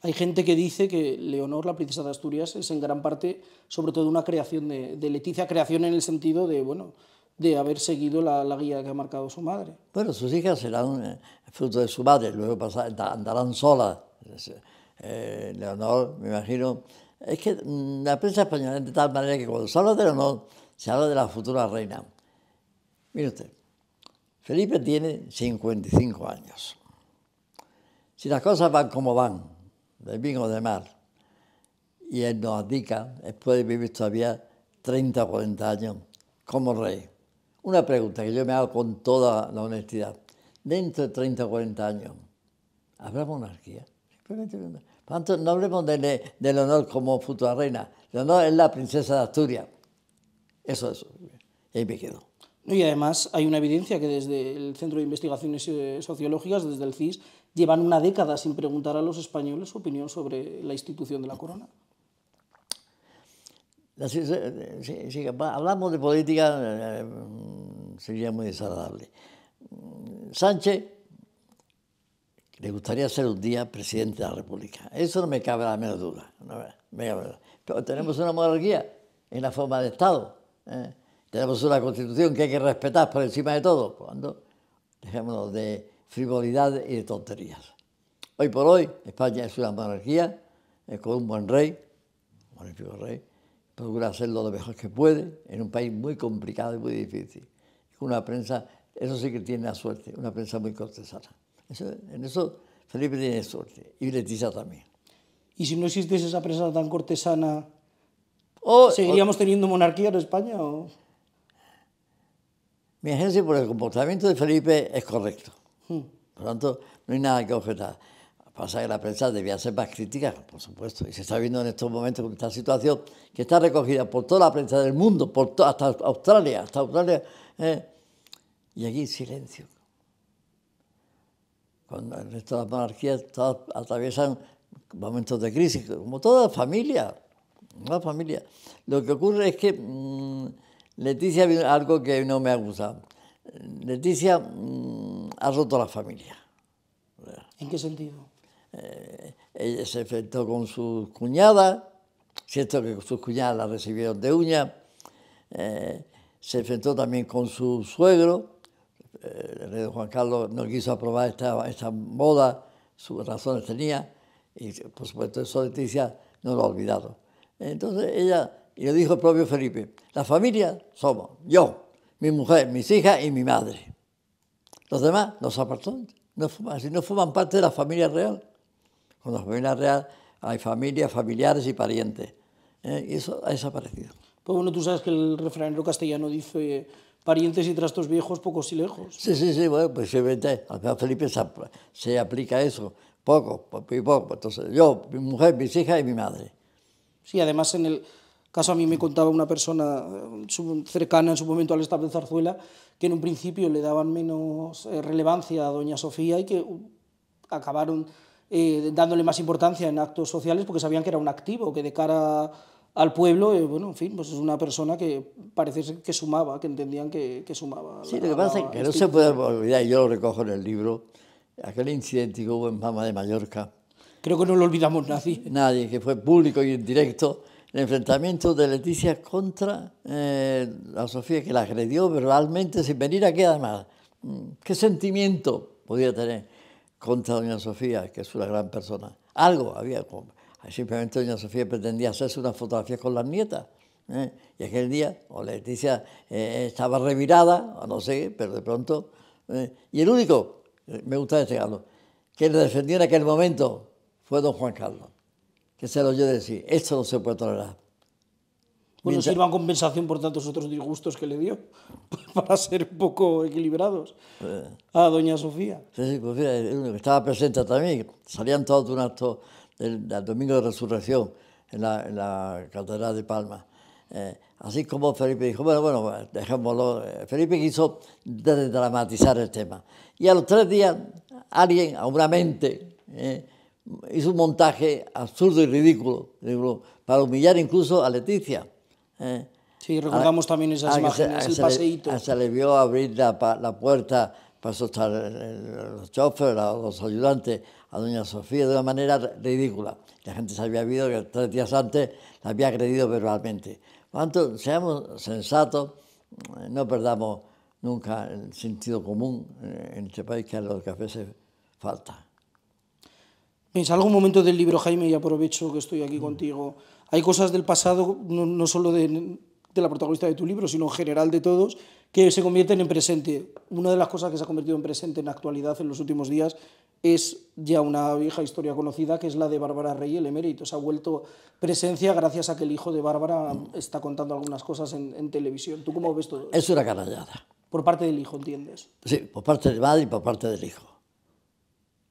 Hay gente que dice que Leonor, la princesa de Asturias, es en gran parte, sobre todo, una creación de, de Leticia, creación en el sentido de, bueno, de haber seguido la, guía que ha marcado su madre. Bueno, sus hijas serán eh, fruto de su madre, luego pasar, andarán solas. Eh, Leonor, me imagino. Es que mm, la prensa española es de tal manera que cuando se habla de Leonor, se habla de la futura reina. Mire usted, Felipe tiene 55 años. Si las cosas van como van, de bien o de mal, y él nos adica, él puede vivir todavía 30 o 40 años como rey. Una pregunta que yo me hago con toda la honestidad. Dentro de 30 o 40 años, ¿habrá monarquía? no hablemos de, de, como futura reina. Leonor es la princesa de Asturias. Eso, es. Y ahí me quedo. Y además hay una evidencia que desde el Centro de Investigaciones eh, Sociológicas, desde el CIS, llevan una década sin preguntar a los españoles su opinión sobre la institución de la corona hablamos de política, eh, mm, sería muy desagradable. Mm, Sánchez le gustaría ser un día presidente de la República. Eso no me cabe la menor duda. Pero tenemos una monarquía en la forma de Estado. ¿eh? Tenemos una constitución que hay que respetar por encima de todo. Cuando dejémonos de frivolidad y de tonterías. Hoy por hoy, España es una monarquía eh, con un buen rey, un rey, procura hacerlo lo mejor que puede en un país muy complicado y muy difícil. Una prensa, eso sí que tiene la suerte, una prensa muy cortesana. Eso, en eso Felipe tiene suerte y Leticia también. ¿Y si no existiese esa prensa tan cortesana, seguiríamos teniendo monarquía en España? Mi agencia por el comportamiento de Felipe es correcto. Hmm. Por lo tanto, no hay nada que objetar. Pasa que la prensa debía ser más crítica, por supuesto, y se está viendo en estos momentos con esta situación que está recogida por toda la prensa del mundo, hasta Australia, hasta Australia, ¿eh? y aquí silencio. Cuando el resto de las monarquías atraviesan momentos de crisis, como toda familia, una familia. Lo que ocurre es que mm, Leticia Leticia, algo que no me ha gustado, Leticia mm, ha roto la familia. ¿En qué sentido? Eh, ella se enfrentó con su cuñada... cierto que sus cuñadas la recibieron de uña, eh, se enfrentó también con su suegro, eh, el rey Juan Carlos no quiso aprobar esta, esta boda sus razones tenía, y por supuesto eso Leticia no lo ha olvidado. Entonces ella, y le dijo el propio Felipe, la familia somos yo, mi mujer, mis hijas y mi madre. Los demás los apartó, no, si no forman parte de la familia real. Con la familia real hay familias, familiares y parientes. ¿eh? Y eso ha desaparecido. Pues bueno, tú sabes que el refranero castellano dice parientes y trastos viejos, pocos y lejos. Sí, sí, sí, bueno, pues simplemente, al Felipe se, aplica eso, poco, y poco. Entonces, yo, mi mujer, mis hijas y mi madre. Sí, además en el caso a mí me contaba una persona eh, cercana en su momento al estado de Zarzuela que en un principio le daban menos eh, relevancia a doña Sofía y que uh, acabaron eh, dándole más importancia en actos sociales porque sabían que era un activo, que de cara al pueblo, eh, bueno, en fin, pues es una persona que parece que sumaba, que entendían que, que sumaba. Sí, lo que pasa es que no se puede olvidar, y yo lo recojo en el libro, aquel incidente que hubo en Mama de Mallorca. Creo que no lo olvidamos nadie. Nadie, que fue público y en directo el enfrentamiento de Leticia contra eh, la Sofía, que la agredió verbalmente sin venir a quedar más mm, ¿Qué sentimiento podía tener? contra doña Sofía, que es una gran persona. Algo había, simplemente doña Sofía pretendía hacerse una fotografía con las nietas. ¿eh? Y aquel día, o Leticia eh, estaba revirada, o no sé, pero de pronto... ¿eh? y el único, me gusta destacarlo, que le defendió en aquel momento fue don Juan Carlos, que se lo oyó decir, esto no se puede tolerar. Bueno, sirva compensación por tantos otros disgustos que le dio, [LAUGHS] para ser un poco equilibrados eh. a doña Sofía. Sí, sí, pues estaba presente también, salían todos de un acto del, Domingo de Resurrección en la, Catedral de Palma. Eh, así como Felipe dijo, bueno, bueno, dejémoslo. Eh, Felipe quiso desdramatizar el tema. Y a los tres días, alguien, a una mente, hizo un montaje absurdo y ridículo, ridículo para humillar incluso a Leticia sí, ah, recordamos también esas ah, imágenes, ah, se, el paseíto. Le, se le vio abrir la, puerta para a eh, los choferes, los ayudantes, a doña Sofía de una manera ridícula. La gente se había visto que tres días antes la había agredido verbalmente. Por seamos sensatos, eh, no perdamos nunca el sentido común eh, en este país que a los a veces falta. Me salgo un momento del libro, Jaime, y aprovecho que estoy aquí mm. contigo hay cosas del pasado, no, solo de, la protagonista de tu libro, sino en general de todos, que se convierten en presente. Una de las cosas que se ha convertido en presente en actualidad en los últimos días es ya una vieja historia conocida, que es la de Bárbara Rey, el emérito. Se ha vuelto presencia gracias a que el hijo de Bárbara está contando algunas cosas en, televisión. ¿Tú cómo ves todo? Es una canallada. Por parte del hijo, ¿entiendes? Sí, por parte del padre y por parte del hijo.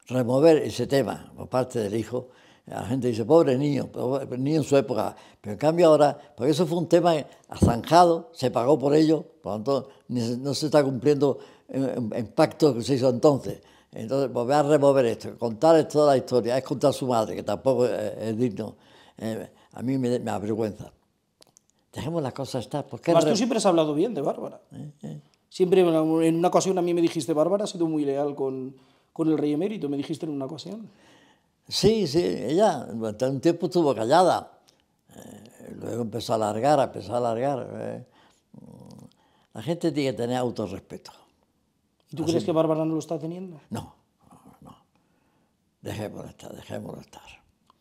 Remover ese tema por parte del hijo la gente dice, pobre niño, pobre niño en su época. Pero en cambio ahora, porque eso fue un tema zanjado, se pagó por ello, por no se está cumpliendo el eh, pacto que se hizo entonces. Entonces, volver a remover esto, contar toda la historia, es contar su madre, que tampoco eh, eh, es, digno. a mí me, avergüenza. Dejemos las cosas estar. Porque tú siempre has hablado bien de Bárbara. Siempre en una ocasión a mí me dijiste, Bárbara has sido muy leal con, con el rey emérito, me dijiste en una ocasión. Sí, sí, ella durante un tiempo estuvo callada. Eh, luego empezó a alargar, empezó a alargar. Eh. La gente tiene que tener autorrespeto. ¿Y tú crees que Bárbara no lo está teniendo? No, no, Dejémoslo estar, dejémoslo estar.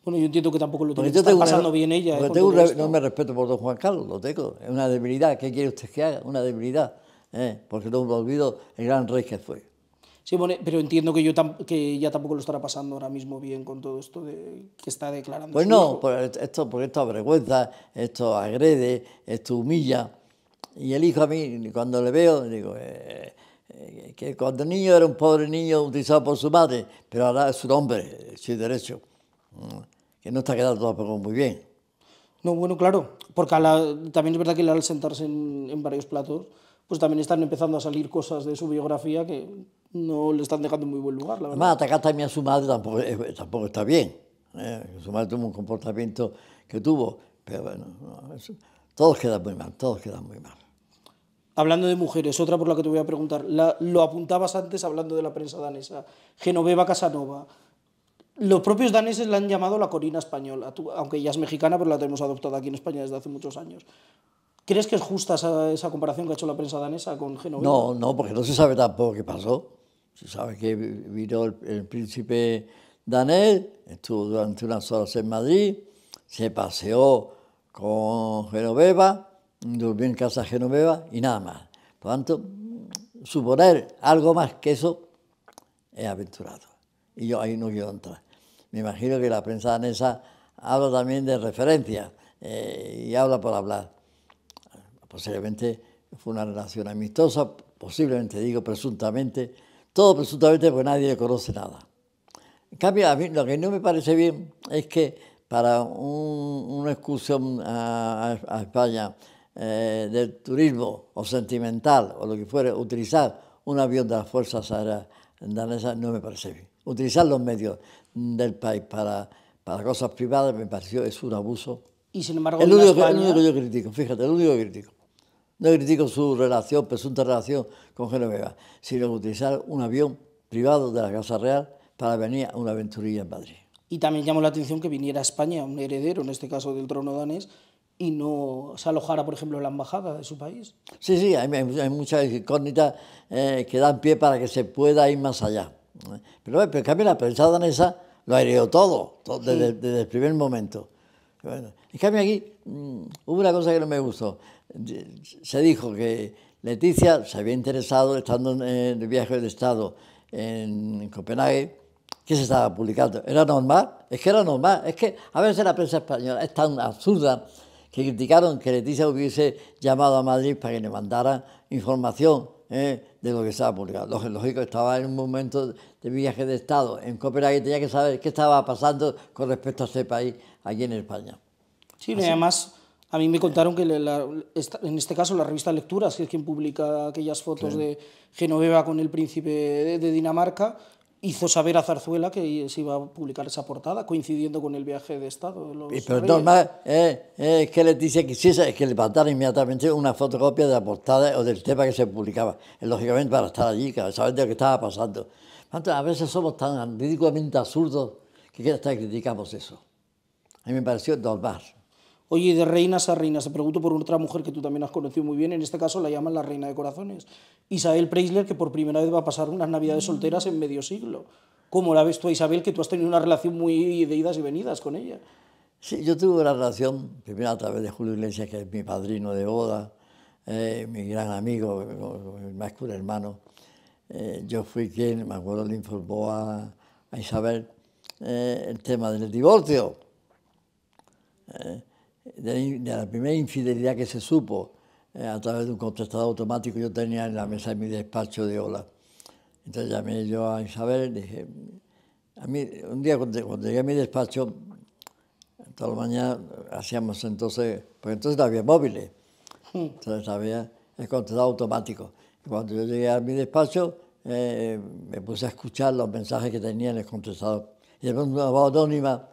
Bueno, yo entiendo que tampoco lo tiene pasando bien ella. Eh, no me respeto por don Juan Carlos, lo tengo. Es una debilidad. ¿Qué quiere usted que haga? Una debilidad. porque no me olvido el gran rey que fue. Sí, bueno, pero entiendo que yo que ya tampoco lo estará pasando ahora mismo bien con todo esto de, que está declarando. Pues no, esto, porque esto avergüenza, esto agrede, esto humilla. Y el hijo a mí, cuando le veo, digo, eh, eh, que cuando niño era un pobre niño utilizado por su madre, pero ahora es un hombre, sin derecho, mm, que no está quedando tampoco muy bien. No, bueno, claro, porque también es verdad que al sentarse en, en varios platos, pues también están empezando a salir cosas de su biografía que no le están dejando muy buen lugar, la Además, atacar también a su madre tampoco, está bien. ¿eh? su madre tuvo un comportamiento que tuvo, pero bueno, todos quedan muy mal, todos quedan muy mal. Hablando de mujeres, otra por la que te voy a preguntar. lo apuntabas antes hablando de la prensa danesa. Genoveva Casanova. Los propios daneses la han llamado la Corina española, aunque ella es mexicana, pero la tenemos adoptada aquí en España desde hace muchos años. ¿Crees que es justa esa, comparación que ha hecho la prensa danesa con Genoveva? No, no, porque no se sabe tampoco qué pasó. Se sabe que vino el, príncipe danés, estuvo durante unas horas en Madrid, se paseó con Genoveva, durmió en casa Genoveva y nada más. Por tanto, suponer algo más que eso es aventurado. Y yo ahí no quiero entrar. Me imagino que la prensa danesa habla también de referencia eh, y habla por hablar posiblemente fue una relación amistosa, posiblemente digo presuntamente, todo presuntamente porque nadie conoce nada. En cambio, a mí lo que no me parece bien es que para una excursión a, España eh, del turismo o sentimental o lo que fuere, utilizar un avión de las Fuerzas Aéreas danesas no me parece bien. Utilizar los medios del país para, cosas privadas me pareció es un abuso. Y sin embargo, el único, que yo critico, fíjate, el único que critico. No critico su relación, presunta relación con Genoveva, sino utilizar un avión privado de la Casa Real para venir a una aventurilla en Madrid. Y también llamó la atención que viniera a España un heredero, en este caso del trono danés, y no se alojara, por ejemplo, en la embajada de su país. Sí, sí, hay, muchas incógnitas eh, que dan pie para que se pueda ir más allá. Pero, eh, pero en cambio la prensa danesa lo aireó todo, desde, el primer momento. Bueno, en cambio aquí Mm, hubo una cosa que no me gustó. Se dijo que Leticia se había interesado, estando en el viaje de Estado en Copenhague, que se estaba publicando. ¿Era normal? Es que era normal. Es que a veces la prensa española es tan absurda que criticaron que Leticia hubiese llamado a Madrid para que le mandara información ¿eh? de lo que estaba publicando. Lógico, estaba en un momento de viaje de Estado en Copenhague y tenía que saber qué estaba pasando con respecto a ese país aquí en España. Sí, y además a mí me contaron que en este caso la revista Lecturas, que es quien publica aquellas fotos de Genoveva con el príncipe de, Dinamarca, hizo saber a Zarzuela que se iba a publicar esa portada, coincidiendo con el viaje de Estado. De los pero eh, eh que le dice que inmediatamente una fotocopia de la portada o del tema que se publicaba, lógicamente para estar allí, saber de lo que estaba pasando. A veces somos tan ridículamente absurdos que hasta criticamos eso. A mí me pareció normal. Oye, de reinas a reinas, te pregunto por otra mujer que tú también has conocido muy bien, en este caso la llaman la reina de corazones, Isabel Preisler, que por primera vez va a pasar unas navidades solteras en medio siglo. ¿Cómo la ves tú a Isabel, que tú has tenido una relación muy de idas y venidas con ella? Sí, yo tuve una relación, primero a través de Julio Iglesias, que es mi padrino de boda, eh, mi gran amigo, mi más que hermano. Eh, yo fui quien, me acuerdo, le informó a, Isabel eh, el tema del divorcio. Eh, de, la primera infidelidad que se supo eh, a través de un contestador automático yo tenía en la mesa de mi despacho de Ola. Entonces llamé yo a Isabel, dije, a mí, un día cuando, llegué a mi despacho, toda la mañana hacíamos entonces, pues entonces no había móviles, entonces había el contestador automático. cuando yo llegué a mi despacho, eh, me puse a escuchar los mensajes que tenía en el contestador. Y era una voz anónima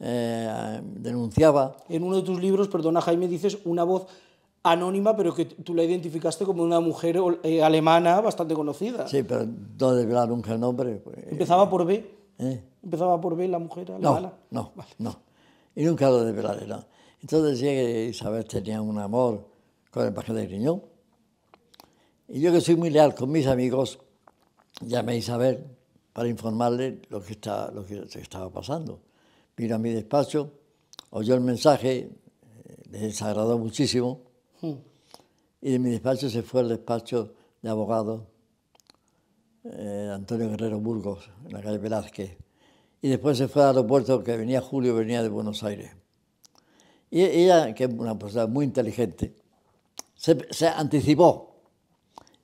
eh, denunciaba. En uno de tus libros, perdona Jaime, dices una voz anónima, pero que tú la identificaste como una mujer eh, alemana bastante conocida. Sí, pero no desvelar el nombre. Pues, Empezaba por B. ¿Eh? Empezaba por B la mujer alemana. No, no, no. Y nunca lo desvelaré, Entonces decía que Isabel tenía un amor con el paje de Griñón. Y yo que soy muy leal con mis amigos, llamé a Isabel para informarle lo que, está, lo que estaba pasando vino a mi despacho, oyó el mensaje, le desagradó muchísimo, hmm. y de mi despacho se fue al despacho de abogado eh, Antonio Guerrero Burgos, en la calle Velázquez. Y después se fue al aeropuerto que venía Julio, venía de Buenos Aires. Y ella, que es una persona muy inteligente, se, anticipó.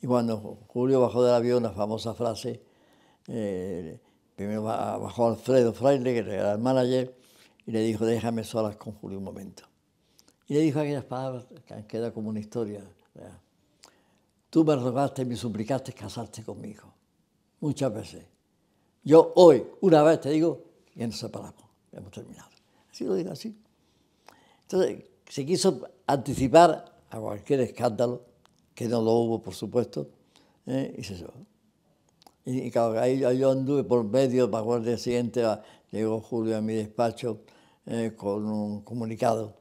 Y cuando Julio bajó del avión, una famosa frase, eh, Primero bajó Alfredo Freire, que era el manager, y le dijo, déjame solas con Julio un momento. Y le dijo aquellas palabras que han como una historia. Tú me rogaste y me suplicaste casarte conmigo. Muchas veces. Yo hoy, una vez te digo, y nos separamos, hemos terminado. Así lo digo, así. Entonces, se quiso anticipar a cualquier escándalo, que no lo hubo, por supuesto, ¿eh? y se llevó. Y claro, ahí, yo anduve por medio, para el siguiente llegó Julio a mi despacho eh, con un comunicado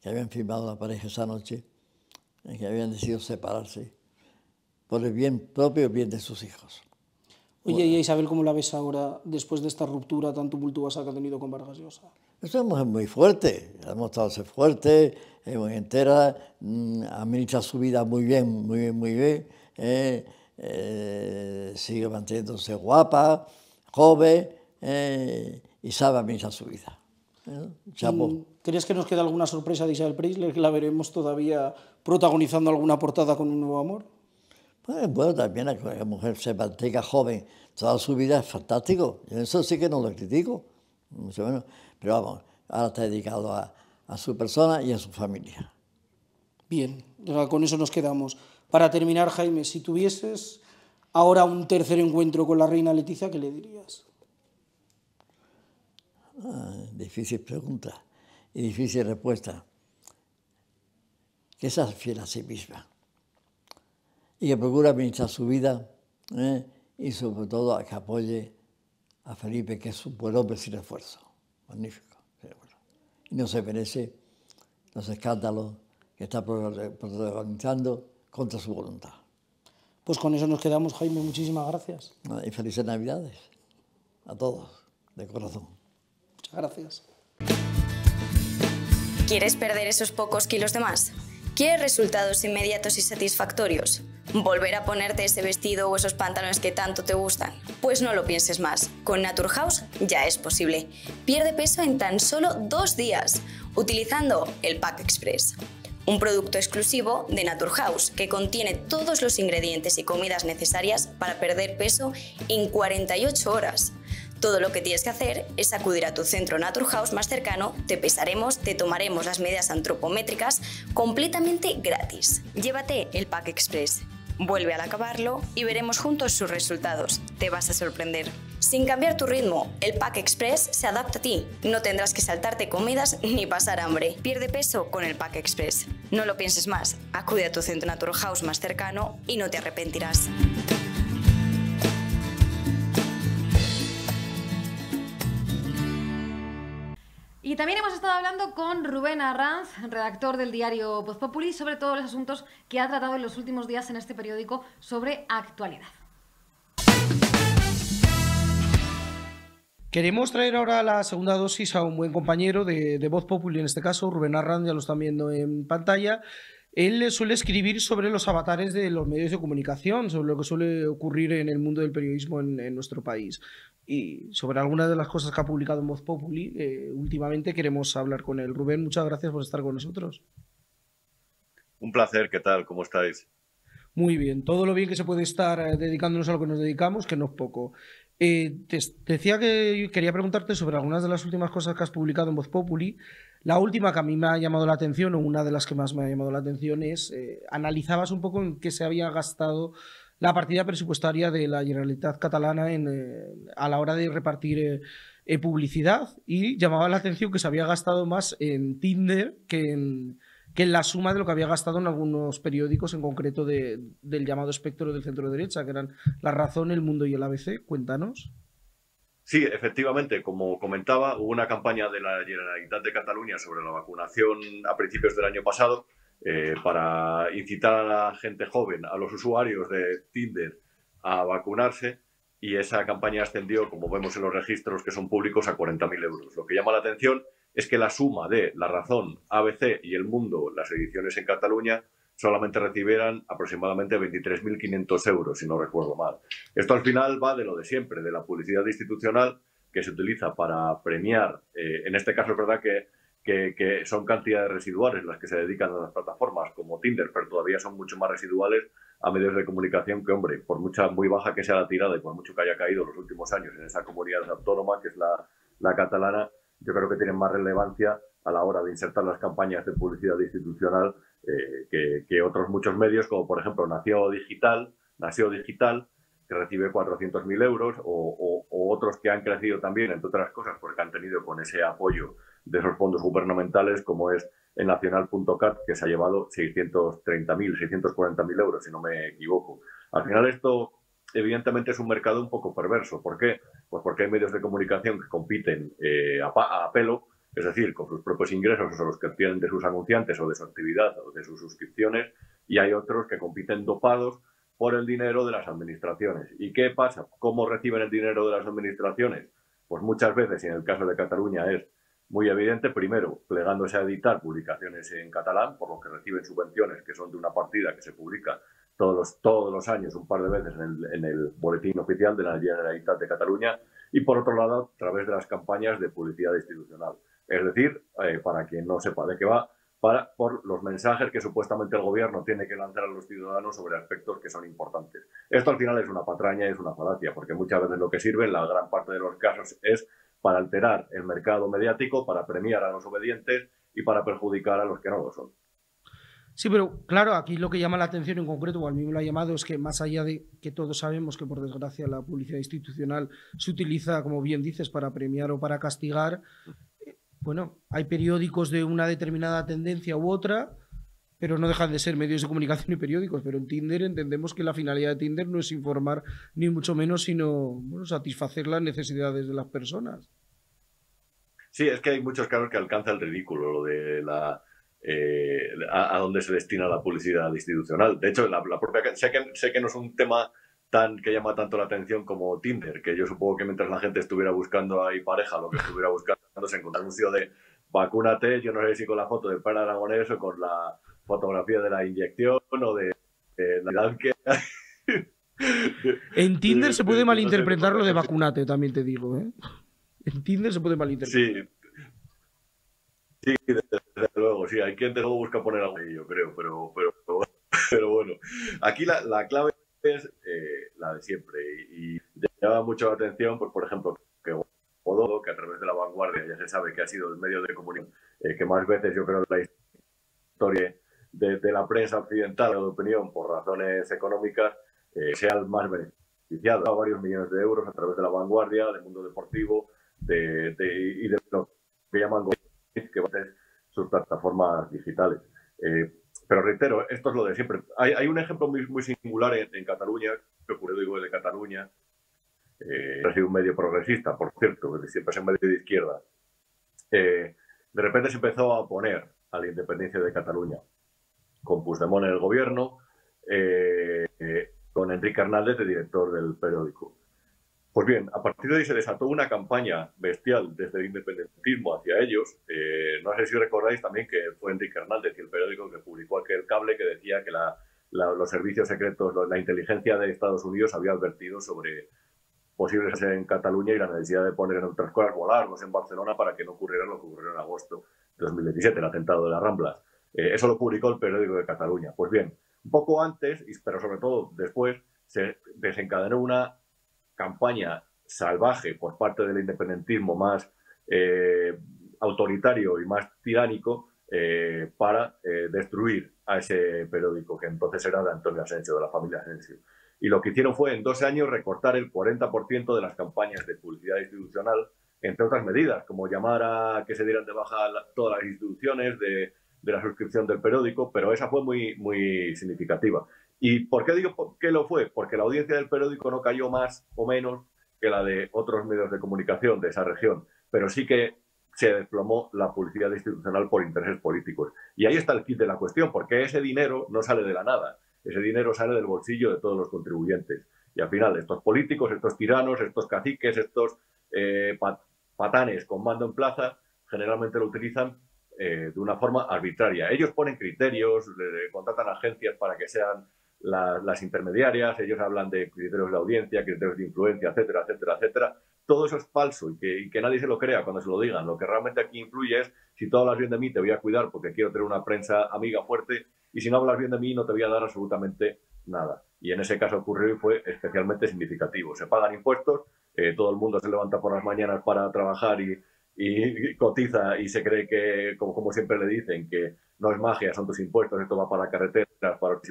que habían firmado la pareja esa noche, que habían decidido separarse por el bien propio y el bien de sus hijos. Oye, y Isabel, ¿cómo la ves ahora después de esta ruptura tan tumultuosa que ha tenido con Vargas Llosa? Es una mujer muy fuerte, ha mostrado ser fuerte, es muy entera, mm, administra su vida muy bien, muy bien, muy bien. Eh, eh, sigue manteniéndose guapa, joven eh, y sabe a su vida. ¿eh? ¿Crees que nos queda alguna sorpresa de Isabel Preisler la veremos todavía protagonizando alguna portada con un nuevo amor? bueno, también que la mujer se mantenga joven toda su vida es fantástico. eso sí que no lo critico, mucho menos. Pero vamos, ahora está dedicado a, a su persona y a su familia. Bien, con eso nos quedamos. Para terminar, Jaime, si tuvieses ahora un tercer encuentro con la reina Leticia, ¿qué le dirías? Ah, difícil pregunta y difícil respuesta. Que sea fiel a sí misma y que procure administrar su vida ¿eh? y sobre todo que apoye a Felipe, que es un buen hombre sin esfuerzo. Magnífico. Y no se merece los escándalos que está protagonizando contra su voluntad. Pues con eso nos quedamos, Jaime. Muchísimas gracias. Y felices Navidades a todos, de corazón. Muchas gracias. ¿Quieres perder esos pocos kilos de más? ¿Quieres resultados inmediatos y satisfactorios? ¿Volver a ponerte ese vestido o esos pantalones que tanto te gustan? Pues no lo pienses más. Con Naturhaus ya es posible. Pierde peso en tan solo dos días utilizando el Pack Express un producto exclusivo de Naturhaus que contiene todos los ingredientes y comidas necesarias para perder peso en 48 horas. Todo lo que tienes que hacer es acudir a tu centro Naturhaus más cercano, te pesaremos, te tomaremos las medidas antropométricas completamente gratis. Llévate el Pack Express Vuelve al acabarlo y veremos juntos sus resultados. Te vas a sorprender. Sin cambiar tu ritmo, el Pack Express se adapta a ti. No tendrás que saltarte comidas ni pasar hambre. Pierde peso con el Pack Express. No lo pienses más. Acude a tu centro Natural House más cercano y no te arrepentirás. Y también hemos estado hablando con Rubén Arranz, redactor del diario Voz Populi, sobre todos los asuntos que ha tratado en los últimos días en este periódico sobre actualidad. Queremos traer ahora la segunda dosis a un buen compañero de, Voz Populi, en este caso Rubén Arranz, ya lo están viendo en pantalla. Él suele escribir sobre los avatares de los medios de comunicación, sobre lo que suele ocurrir en el mundo del periodismo en nuestro país y sobre algunas de las cosas que ha publicado en Voz Populi eh, últimamente queremos hablar con él. Rubén, muchas gracias por estar con nosotros. Un placer, ¿qué tal? ¿Cómo estáis? Muy bien, todo lo bien que se puede estar eh, dedicándonos a lo que nos dedicamos, que no es poco. Eh, te, decía que quería preguntarte sobre algunas de las últimas cosas que has publicado en Voz Populi. La última que a mí me ha llamado la atención, o una de las que más me ha llamado la atención, es analizabas un poco en qué se había gastado la partida presupuestaria de la Generalitat Catalana en, eh, a la hora de repartir eh, eh, publicidad y llamaba la atención que se había gastado más en Tinder que en, que en la suma de lo que había gastado en algunos periódicos, en concreto del llamado espectro del centro derecha, que eran La Razón, El Mundo y el ABC. Cuéntanos. Sí, efectivamente, como comentaba, hubo una campaña de la Generalitat de Cataluña sobre la vacunación a principios del año pasado eh, para incitar a la gente joven, a los usuarios de Tinder a vacunarse y esa campaña ascendió, como vemos en los registros que son públicos, a 40.000 euros. Lo que llama la atención es que la suma de La Razón, ABC y El Mundo, las ediciones en Cataluña, solamente recibieran aproximadamente 23.500 euros, si no recuerdo mal. Esto al final va de lo de siempre, de la publicidad institucional que se utiliza para premiar, eh, en este caso es verdad que que, son cantidades residuales las que se dedican a las plataformas como Tinder, pero todavía son mucho más residuales a medios de comunicación que, hombre, por mucha muy baja que sea la tirada y por mucho que haya caído en los últimos años en esa comunidad autónoma que es la, catalana, yo creo que tienen más relevancia a la hora de insertar las campañas de publicidad institucional eh, que, que, otros muchos medios, como por ejemplo Nació Digital, Nació Digital, que recibe 400.000 euros, o, o, otros que han crecido también, entre otras cosas, porque han tenido con ese apoyo de esos fondos gubernamentales, como es el nacional.cat, que se ha llevado 630.000, 640.000 euros, si no me equivoco. Al final esto, evidentemente, es un mercado un poco perverso. ¿Por qué? Pues porque hay medios de comunicación que compiten eh, a, pelo, es decir, con sus propios ingresos, o los que obtienen de sus anunciantes o de su actividad o de sus suscripciones, y hay otros que compiten dopados por el dinero de las administraciones. ¿Y qué pasa? ¿Cómo reciben el dinero de las administraciones? Pues muchas veces, y en el caso de Cataluña es muy evidente, primero, plegándose a editar publicaciones en catalán, por lo que reciben subvenciones que son de una partida que se publica todos los, todos los años, un par de veces en el, boletín oficial de la Generalitat de Cataluña, y por otro lado, a través de las campañas de publicidad institucional. Es decir, eh, para quien no sepa de qué va, para, por los mensajes que supuestamente el gobierno tiene que lanzar a los ciudadanos sobre aspectos que son importantes. Esto al final es una patraña, es una falacia, porque muchas veces lo que sirve en la gran parte de los casos es para alterar el mercado mediático, para premiar a los obedientes y para perjudicar a los que no lo son. Sí, pero claro, aquí lo que llama la atención en concreto, o a mí me lo ha llamado, es que más allá de que todos sabemos que por desgracia la publicidad institucional se utiliza, como bien dices, para premiar o para castigar, eh, bueno, hay periódicos de una determinada tendencia u otra pero no dejan de ser medios de comunicación y periódicos. Pero en Tinder entendemos que la finalidad de Tinder no es informar, ni mucho menos, sino bueno, satisfacer las necesidades de las personas. Sí, es que hay muchos casos que alcanza el ridículo lo de la, eh, a, dónde se destina la publicidad institucional. De hecho, la, propia sé que, sé que no es un tema tan que llama tanto la atención como Tinder, que yo supongo que mientras la gente estuviera buscando ahí pareja, lo que estuviera buscando se un anuncio de vacúnate, yo no sé si con la foto de Pera Aragonés o con la fotografía de la inyección o de, la edad En Tinder se puede malinterpretar lo de vacunate, también te digo. ¿eh? En Tinder se puede malinterpretar. Sí, sí desde luego, sí. Hay quien desde luego busca poner algo yo creo, pero, pero, pero, bueno. [LAUGHS] Aquí la, clave es eh, la de siempre y, y llama mucho la atención, por ejemplo, que que a través de la vanguardia ya se sabe que ha sido el medio de comunicación eh, que más veces yo creo la historia de, la prensa occidental, de opinión, por razones económicas, eh, sea el más beneficiado a varios millones de euros a través de la vanguardia, del mundo deportivo de, y de lo que llaman que van a sus plataformas digitales. Eh, pero reitero, esto es lo de siempre. Hay, un ejemplo muy, singular en, Cataluña, que ocurrió, digo, de Cataluña. Eh, ha sido un medio progresista, por cierto, siempre es un pues medio de izquierda. de repente se empezó a oponer a la independencia de Cataluña con Puigdemont en el gobierno, eh, eh, con Enrique Hernández, el director del periódico. Pues bien, a partir de ahí se desató una campaña bestial desde el independentismo hacia ellos. Eh, no sé si recordáis también que fue Enrique Hernández y el periódico que publicó aquel cable que decía que los servicios secretos, la inteligencia de Estados Unidos había advertido sobre posibles en Cataluña y la necesidad de poner en otras cosas volarnos en Barcelona para que no ocurriera lo que ocurrió en agosto de 2017, el atentado de las Ramblas. Eh, eso lo publicó el periódico de Cataluña. Pues bien, un poco antes, pero sobre todo después, se desencadenó una campaña salvaje por parte del independentismo más eh, autoritario y más tiránico eh, para destruir a ese periódico que entonces era de Antonio Asensio, de la familia Asensio. Y lo que hicieron fue en 12 años recortar el 40% de las campañas de publicidad institucional, entre otras medidas, como llamar a que se dieran de baja todas las instituciones, de de la suscripción del periódico, pero esa fue muy, muy significativa. ¿Y por qué digo que lo fue? Porque la audiencia del periódico no cayó más o menos que la de otros medios de comunicación de esa región, pero sí que se desplomó la publicidad institucional por intereses políticos. Y ahí está el kit de la cuestión, porque ese dinero no sale de la nada, ese dinero sale del bolsillo de todos los contribuyentes. Y al final, estos políticos, estos tiranos, estos caciques, estos eh, patanes con mando en plaza, generalmente lo utilizan eh, de una forma arbitraria. Ellos ponen criterios, contratan agencias para que sean las intermediarias, ellos hablan de criterios de audiencia, criterios de influencia, etcétera, etcétera, etcétera. Todo eso es falso y que, nadie se lo crea cuando se lo digan. Lo que realmente aquí influye es, si tú hablas bien de mí, te voy a cuidar porque quiero tener una prensa amiga fuerte y si no hablas bien de mí, no te voy a dar absolutamente nada. Y en ese caso ocurrió y fue especialmente significativo. Se pagan impuestos, eh, todo el mundo se levanta por las mañanas para trabajar y, y cotiza y se cree que, como, siempre le dicen, que no es magia, son tus impuestos, esto va para carreteras,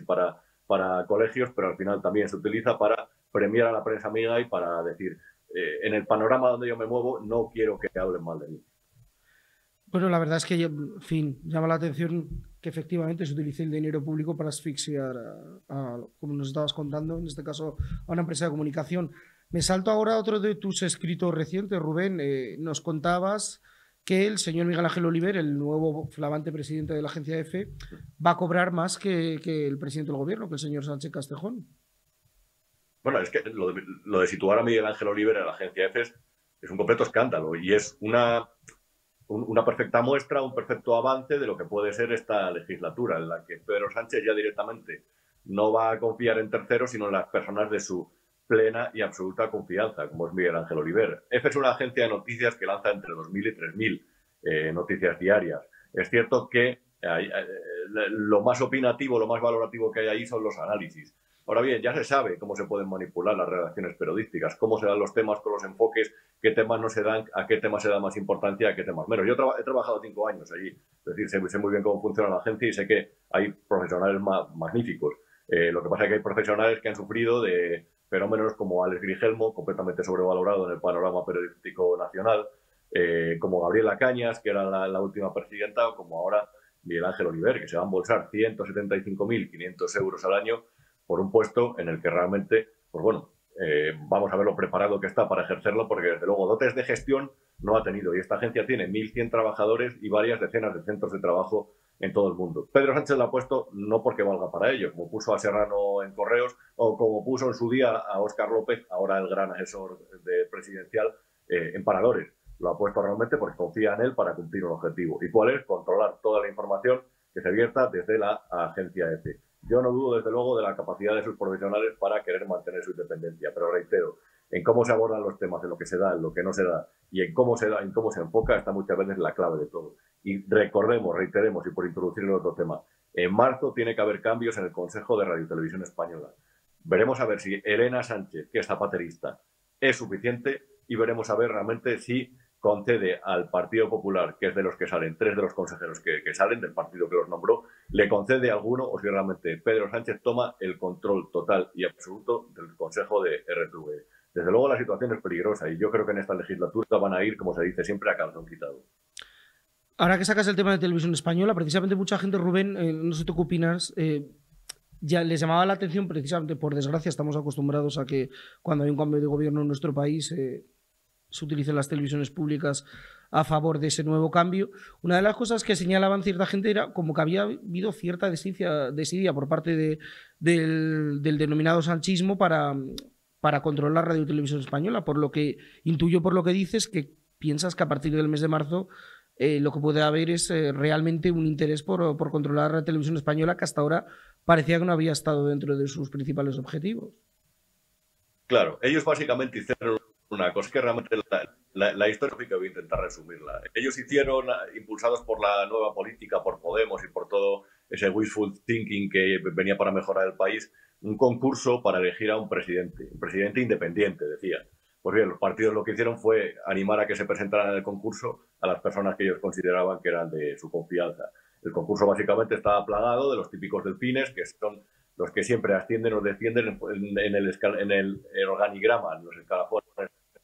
para, para, colegios, pero al final también se utiliza para premiar a la prensa amiga y para decir, eh, en el panorama donde yo me muevo, no quiero que hablen mal de mí. Bueno, la verdad es que, en fin, llama la atención que efectivamente se utilice el dinero público para asfixiar, como nos estabas contando, en este caso, a una empresa de comunicación. Me salto ahora otro de tus escritos recientes, Rubén. Eh, nos contabas que el señor Miguel Ángel Oliver, el nuevo flamante presidente de la agencia EFE, va a cobrar más que, el presidente del gobierno, que el señor Sánchez Castejón. Bueno, es que lo de, situar a Miguel Ángel Oliver en la agencia EFE es, un completo escándalo y es una, una perfecta muestra, un perfecto avance de lo que puede ser esta legislatura, en la que Pedro Sánchez ya directamente no va a confiar en terceros, sino en las personas de su plena y absoluta confianza, como es Miguel Ángel Oliver. EFE es una agencia de noticias que lanza entre 2.000 y 3.000 eh, noticias diarias. Es cierto que eh, lo más opinativo, lo más valorativo que hay ahí son los análisis. Ahora bien, ya se sabe cómo se pueden manipular las relaciones periodísticas, cómo se dan los temas con los enfoques, qué temas no se dan, a qué temas se da más importancia, a qué temas menos. Yo he trabajado cinco años allí, es decir, sé, muy bien cómo funciona la agencia y sé que hay profesionales magníficos. Eh, lo que pasa es que hay profesionales que han sufrido de fenómenos como Alex Grigelmo, completamente sobrevalorado en el panorama periodístico nacional, eh, como Gabriela Cañas, que era la, última presidenta, o como ahora Miguel Ángel Oliver, que se va a embolsar 175.500 euros al año por un puesto en el que realmente, pues bueno, eh, vamos a ver lo preparado que está para ejercerlo, porque desde luego dotes de gestión no ha tenido. Y esta agencia tiene 1.100 trabajadores y varias decenas de centros de trabajo en todo el mundo. Pedro Sánchez lo ha puesto no porque valga para ello, como puso a Serrano en Correos o como puso en su día a Óscar López, ahora el gran asesor de presidencial, eh, en paradores. Lo ha puesto realmente porque confía en él para cumplir un objetivo. ¿Y cuál es? Controlar toda la información que se vierta desde la agencia EFE. Yo no dudo, desde luego, de la capacidad de sus profesionales para querer mantener su independencia, pero reitero, en cómo se abordan los temas, en lo que se da, en lo que no se da y en cómo se da, en cómo se enfoca, está muchas veces la clave de todo. Y recordemos, reiteremos, y por introducir el otro tema, en marzo tiene que haber cambios en el Consejo de Radio y Televisión Española. Veremos a ver si Elena Sánchez, que es zapaterista, es suficiente y veremos a ver realmente si concede al Partido Popular, que es de los que salen, tres de los consejeros que, que, salen del partido que los nombró, le concede alguno o si realmente Pedro Sánchez toma el control total y absoluto del Consejo de RTVE. Desde luego la situación es peligrosa y yo creo que en esta legislatura van a ir, como se dice siempre, a calzón quitado. Ahora que sacas el tema de televisión española, precisamente mucha gente, Rubén, eh, no sé tú qué opinas, eh, ya les llamaba la atención precisamente, por desgracia, estamos acostumbrados a que cuando hay un cambio de gobierno en nuestro país eh, se utilicen las televisiones públicas a favor de ese nuevo cambio. Una de las cosas que señalaban cierta gente era como que había habido cierta desidia, por parte del, denominado sanchismo para, para controlar Radio y Televisión Española, por lo que intuyo por lo que dices que piensas que a partir del mes de marzo eh, lo que puede haber es eh, realmente un interés por, por controlar la televisión española que hasta ahora parecía que no había estado dentro de sus principales objetivos. Claro, ellos básicamente hicieron una cosa que realmente la, historia que voy a intentar resumirla. Ellos hicieron, impulsados por la nueva política, por Podemos y por todo ese wishful thinking que venía para mejorar el país, un concurso para elegir a un presidente, un presidente independiente, decía. Pues bien, los partidos lo que hicieron fue animar a que se presentaran en el concurso a las personas que ellos consideraban que eran de su confianza. El concurso básicamente estaba plagado de los típicos delfines, que son los que siempre ascienden o descienden en, el, en el organigrama, en los escalafones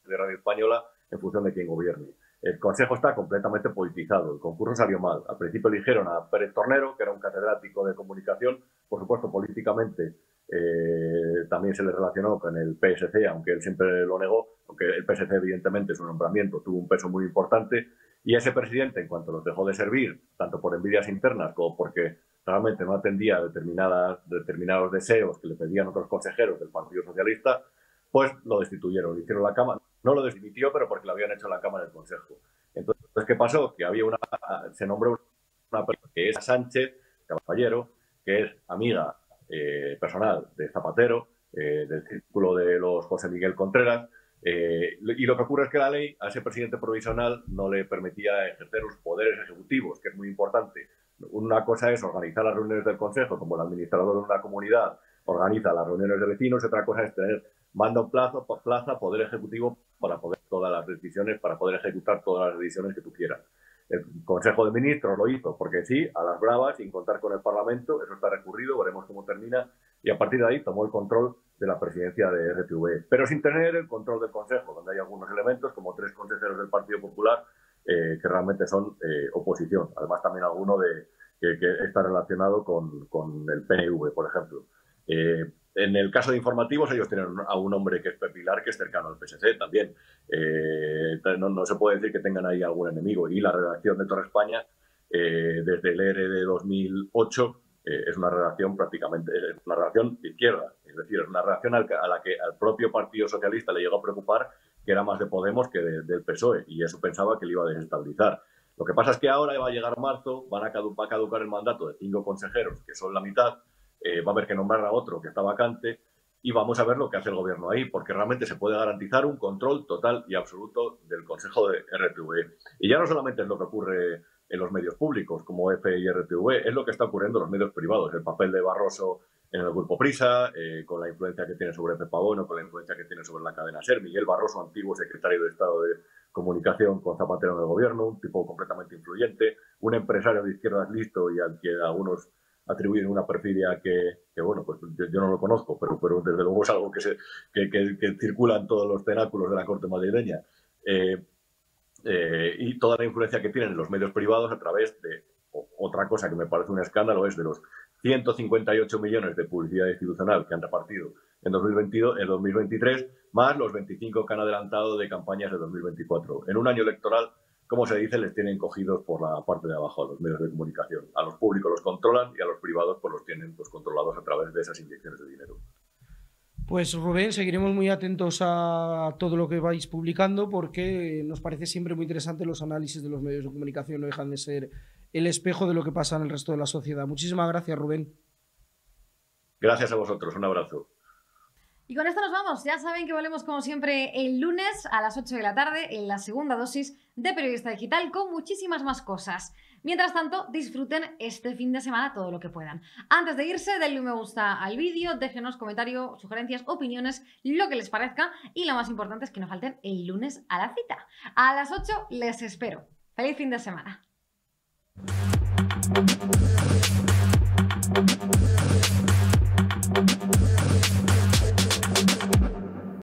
de Radio Española, en función de quién gobierne. El Consejo está completamente politizado, el concurso salió mal. Al principio eligieron a Pérez Tornero, que era un catedrático de comunicación, por supuesto políticamente eh, también se le relacionó con el PSC, aunque él siempre lo negó, aunque el PSC evidentemente su nombramiento tuvo un peso muy importante. Y ese presidente, en cuanto los dejó de servir, tanto por envidias internas como porque realmente no atendía determinadas, determinados deseos que le pedían otros consejeros del Partido Socialista, pues lo destituyeron, hicieron la cama. No lo destituyó, pero porque lo habían hecho la Cámara del Consejo. Entonces, pues, ¿qué pasó? Que había una, se nombró una persona que es Sánchez, caballero, que es amiga eh, personal de Zapatero, eh, del círculo de los José Miguel Contreras. Eh, y lo que ocurre es que la ley a ese presidente provisional no le permitía ejercer los poderes ejecutivos, que es muy importante. Una cosa es organizar las reuniones del Consejo, como el administrador de una comunidad organiza las reuniones de vecinos, otra cosa es tener mando un plazo, plaza, poder ejecutivo para poder todas las decisiones, para poder ejecutar todas las decisiones que tú quieras. El Consejo de Ministros lo hizo porque sí, a las bravas, sin contar con el Parlamento, eso está recurrido, veremos cómo termina, y a partir de ahí tomó el control de la presidencia de RTV, pero sin tener el control del Consejo, donde hay algunos elementos, como tres consejeros del Partido Popular, eh, que realmente son eh, oposición, además también alguno de, que, está relacionado con, el PNV, por ejemplo. Eh, en el caso de informativos, ellos tienen a un hombre que es Pepilar, que es cercano al PSC también. Eh, no, se puede decir que tengan ahí algún enemigo. Y la redacción de Torre España, eh, desde el ERE e de 2008, eh, es una relación prácticamente, una redacción de izquierda. Es decir, es una relación a la que al propio Partido Socialista le llegó a preocupar que era más de Podemos que del PSOE. Y eso pensaba que le iba a desestabilizar. Lo que pasa es que ahora va a llegar marzo, van a caducar el mandato de cinco consejeros, que son la mitad eh, va a haber que nombrar a otro que está vacante y vamos a ver lo que hace el gobierno ahí, porque realmente se puede garantizar un control total y absoluto del Consejo de RTV. Y ya no solamente es lo que ocurre en los medios públicos como EFE y RTV, es lo que está ocurriendo en los medios privados, el papel de Barroso en el grupo Prisa, eh, con la influencia que tiene sobre Pepe Pavono, con la influencia que tiene sobre la cadena SER. Miguel Barroso, antiguo secretario de Estado de Comunicación con Zapatero en el gobierno, un tipo completamente influyente, un empresario de izquierdas listo y al que algunos atribuir una perfidia que, bueno, pues yo, no lo conozco, pero, pero desde luego es algo que, se, que, circula en todos los cenáculos de la corte madrileña. Eh, eh, y toda la influencia que tienen los medios privados a través de otra cosa que me parece un escándalo es de los 158 millones de publicidad institucional que han repartido en 2022, en 2023, más los 25 que han adelantado de campañas de 2024. En un año electoral como se dice, les tienen cogidos por la parte de abajo a los medios de comunicación. A los públicos los controlan y a los privados pues los tienen pues, controlados a través de esas inyecciones de dinero. Pues Rubén, seguiremos muy atentos a todo lo que vais publicando porque nos parece siempre muy interesante los análisis de los medios de comunicación, no dejan de ser el espejo de lo que pasa en el resto de la sociedad. Muchísimas gracias, Rubén. Gracias a vosotros, un abrazo. Y con esto nos vamos. Ya saben que volvemos como siempre el lunes a las 8 de la tarde en la segunda dosis de Periodista Digital con muchísimas más cosas. Mientras tanto, disfruten este fin de semana todo lo que puedan. Antes de irse, denle un me gusta al vídeo, déjenos comentarios, sugerencias, opiniones, lo que les parezca y lo más importante es que no falten el lunes a la cita. A las 8 les espero. ¡Feliz fin de semana!